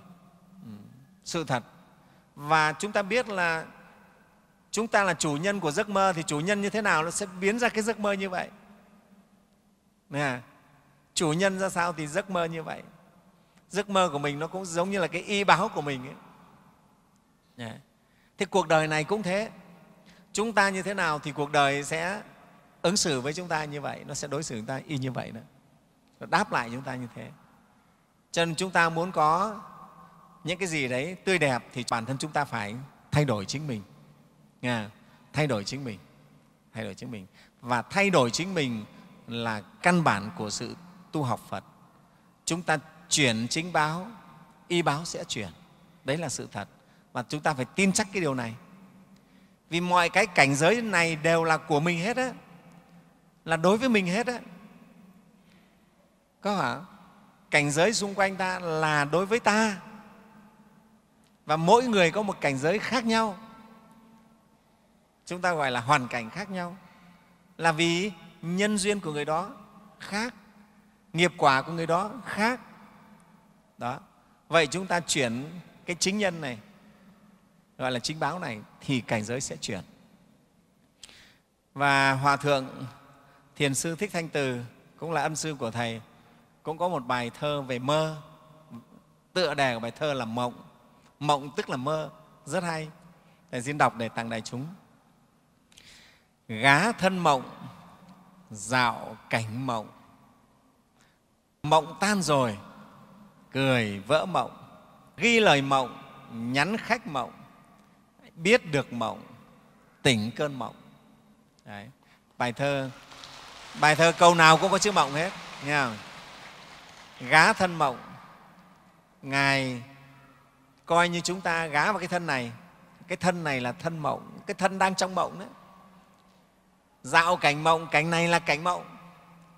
sự thật và chúng ta biết là chúng ta là chủ nhân của giấc mơ thì chủ nhân như thế nào nó sẽ biến ra cái giấc mơ như vậy nè chủ nhân ra sao thì giấc mơ như vậy giấc mơ của mình nó cũng giống như là cái y báo của mình ấy. Đấy. Dạ. Thế cuộc đời này cũng thế. Chúng ta như thế nào thì cuộc đời sẽ ứng xử với chúng ta như vậy, nó sẽ đối xử chúng ta y như vậy đó. Nó đáp lại chúng ta như thế. Cho nên chúng ta muốn có những cái gì đấy tươi đẹp thì bản thân chúng ta phải thay đổi chính mình. Nghe? Thay đổi chính mình. Thay đổi chính mình. Và thay đổi chính mình là căn bản của sự tu học Phật. Chúng ta chuyển chính báo y báo sẽ chuyển đấy là sự thật và chúng ta phải tin chắc cái điều này vì mọi cái cảnh giới này đều là của mình hết á là đối với mình hết á có hả cảnh giới xung quanh ta là đối với ta và mỗi người có một cảnh giới khác nhau chúng ta gọi là hoàn cảnh khác nhau là vì nhân duyên của người đó khác nghiệp quả của người đó khác đó vậy chúng ta chuyển cái chính nhân này gọi là chính báo này thì cảnh giới sẽ chuyển và hòa thượng thiền sư thích thanh từ cũng là ân sư của thầy cũng có một bài thơ về mơ tựa đề của bài thơ là mộng mộng tức là mơ rất hay để xin đọc để tặng đại chúng gá thân mộng dạo cảnh mộng mộng tan rồi cười vỡ mộng ghi lời mộng nhắn khách mộng biết được mộng tỉnh cơn mộng Đấy. bài thơ bài thơ câu nào cũng có chữ mộng hết nha gá thân mộng ngài coi như chúng ta gá vào cái thân này cái thân này là thân mộng cái thân đang trong mộng đấy dạo cảnh mộng cảnh này là cảnh mộng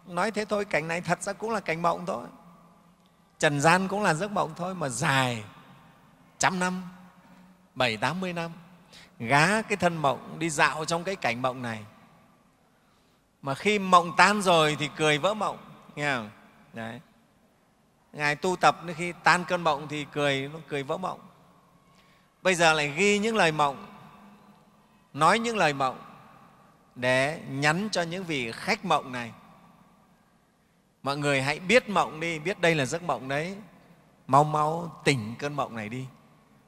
nói thế thôi cảnh này thật ra cũng là cảnh mộng thôi trần gian cũng là giấc mộng thôi mà dài trăm năm bảy tám mươi năm gá cái thân mộng đi dạo trong cái cảnh mộng này mà khi mộng tan rồi thì cười vỡ mộng nghe không? Đấy. ngài tu tập khi tan cơn mộng thì cười nó cười vỡ mộng bây giờ lại ghi những lời mộng nói những lời mộng để nhắn cho những vị khách mộng này mọi người hãy biết mộng đi biết đây là giấc mộng đấy mau mau tỉnh cơn mộng này đi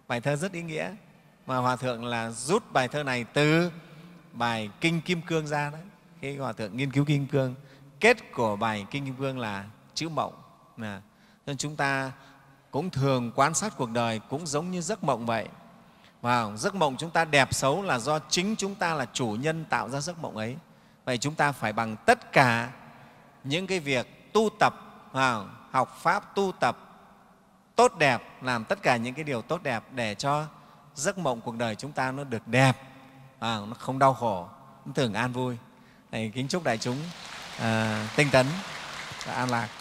bài thơ rất ý nghĩa mà hòa thượng là rút bài thơ này từ bài kinh kim cương ra đấy khi hòa thượng nghiên cứu kim cương kết của bài kinh kim cương là chữ mộng à, nên chúng ta cũng thường quan sát cuộc đời cũng giống như giấc mộng vậy và giấc mộng chúng ta đẹp xấu là do chính chúng ta là chủ nhân tạo ra giấc mộng ấy vậy chúng ta phải bằng tất cả những cái việc tu tập, à, học Pháp tu tập tốt đẹp, làm tất cả những cái điều tốt đẹp để cho giấc mộng cuộc đời chúng ta nó được đẹp, à, nó không đau khổ, nó tưởng an vui. Thầy kính chúc đại chúng à, tinh tấn và an lạc.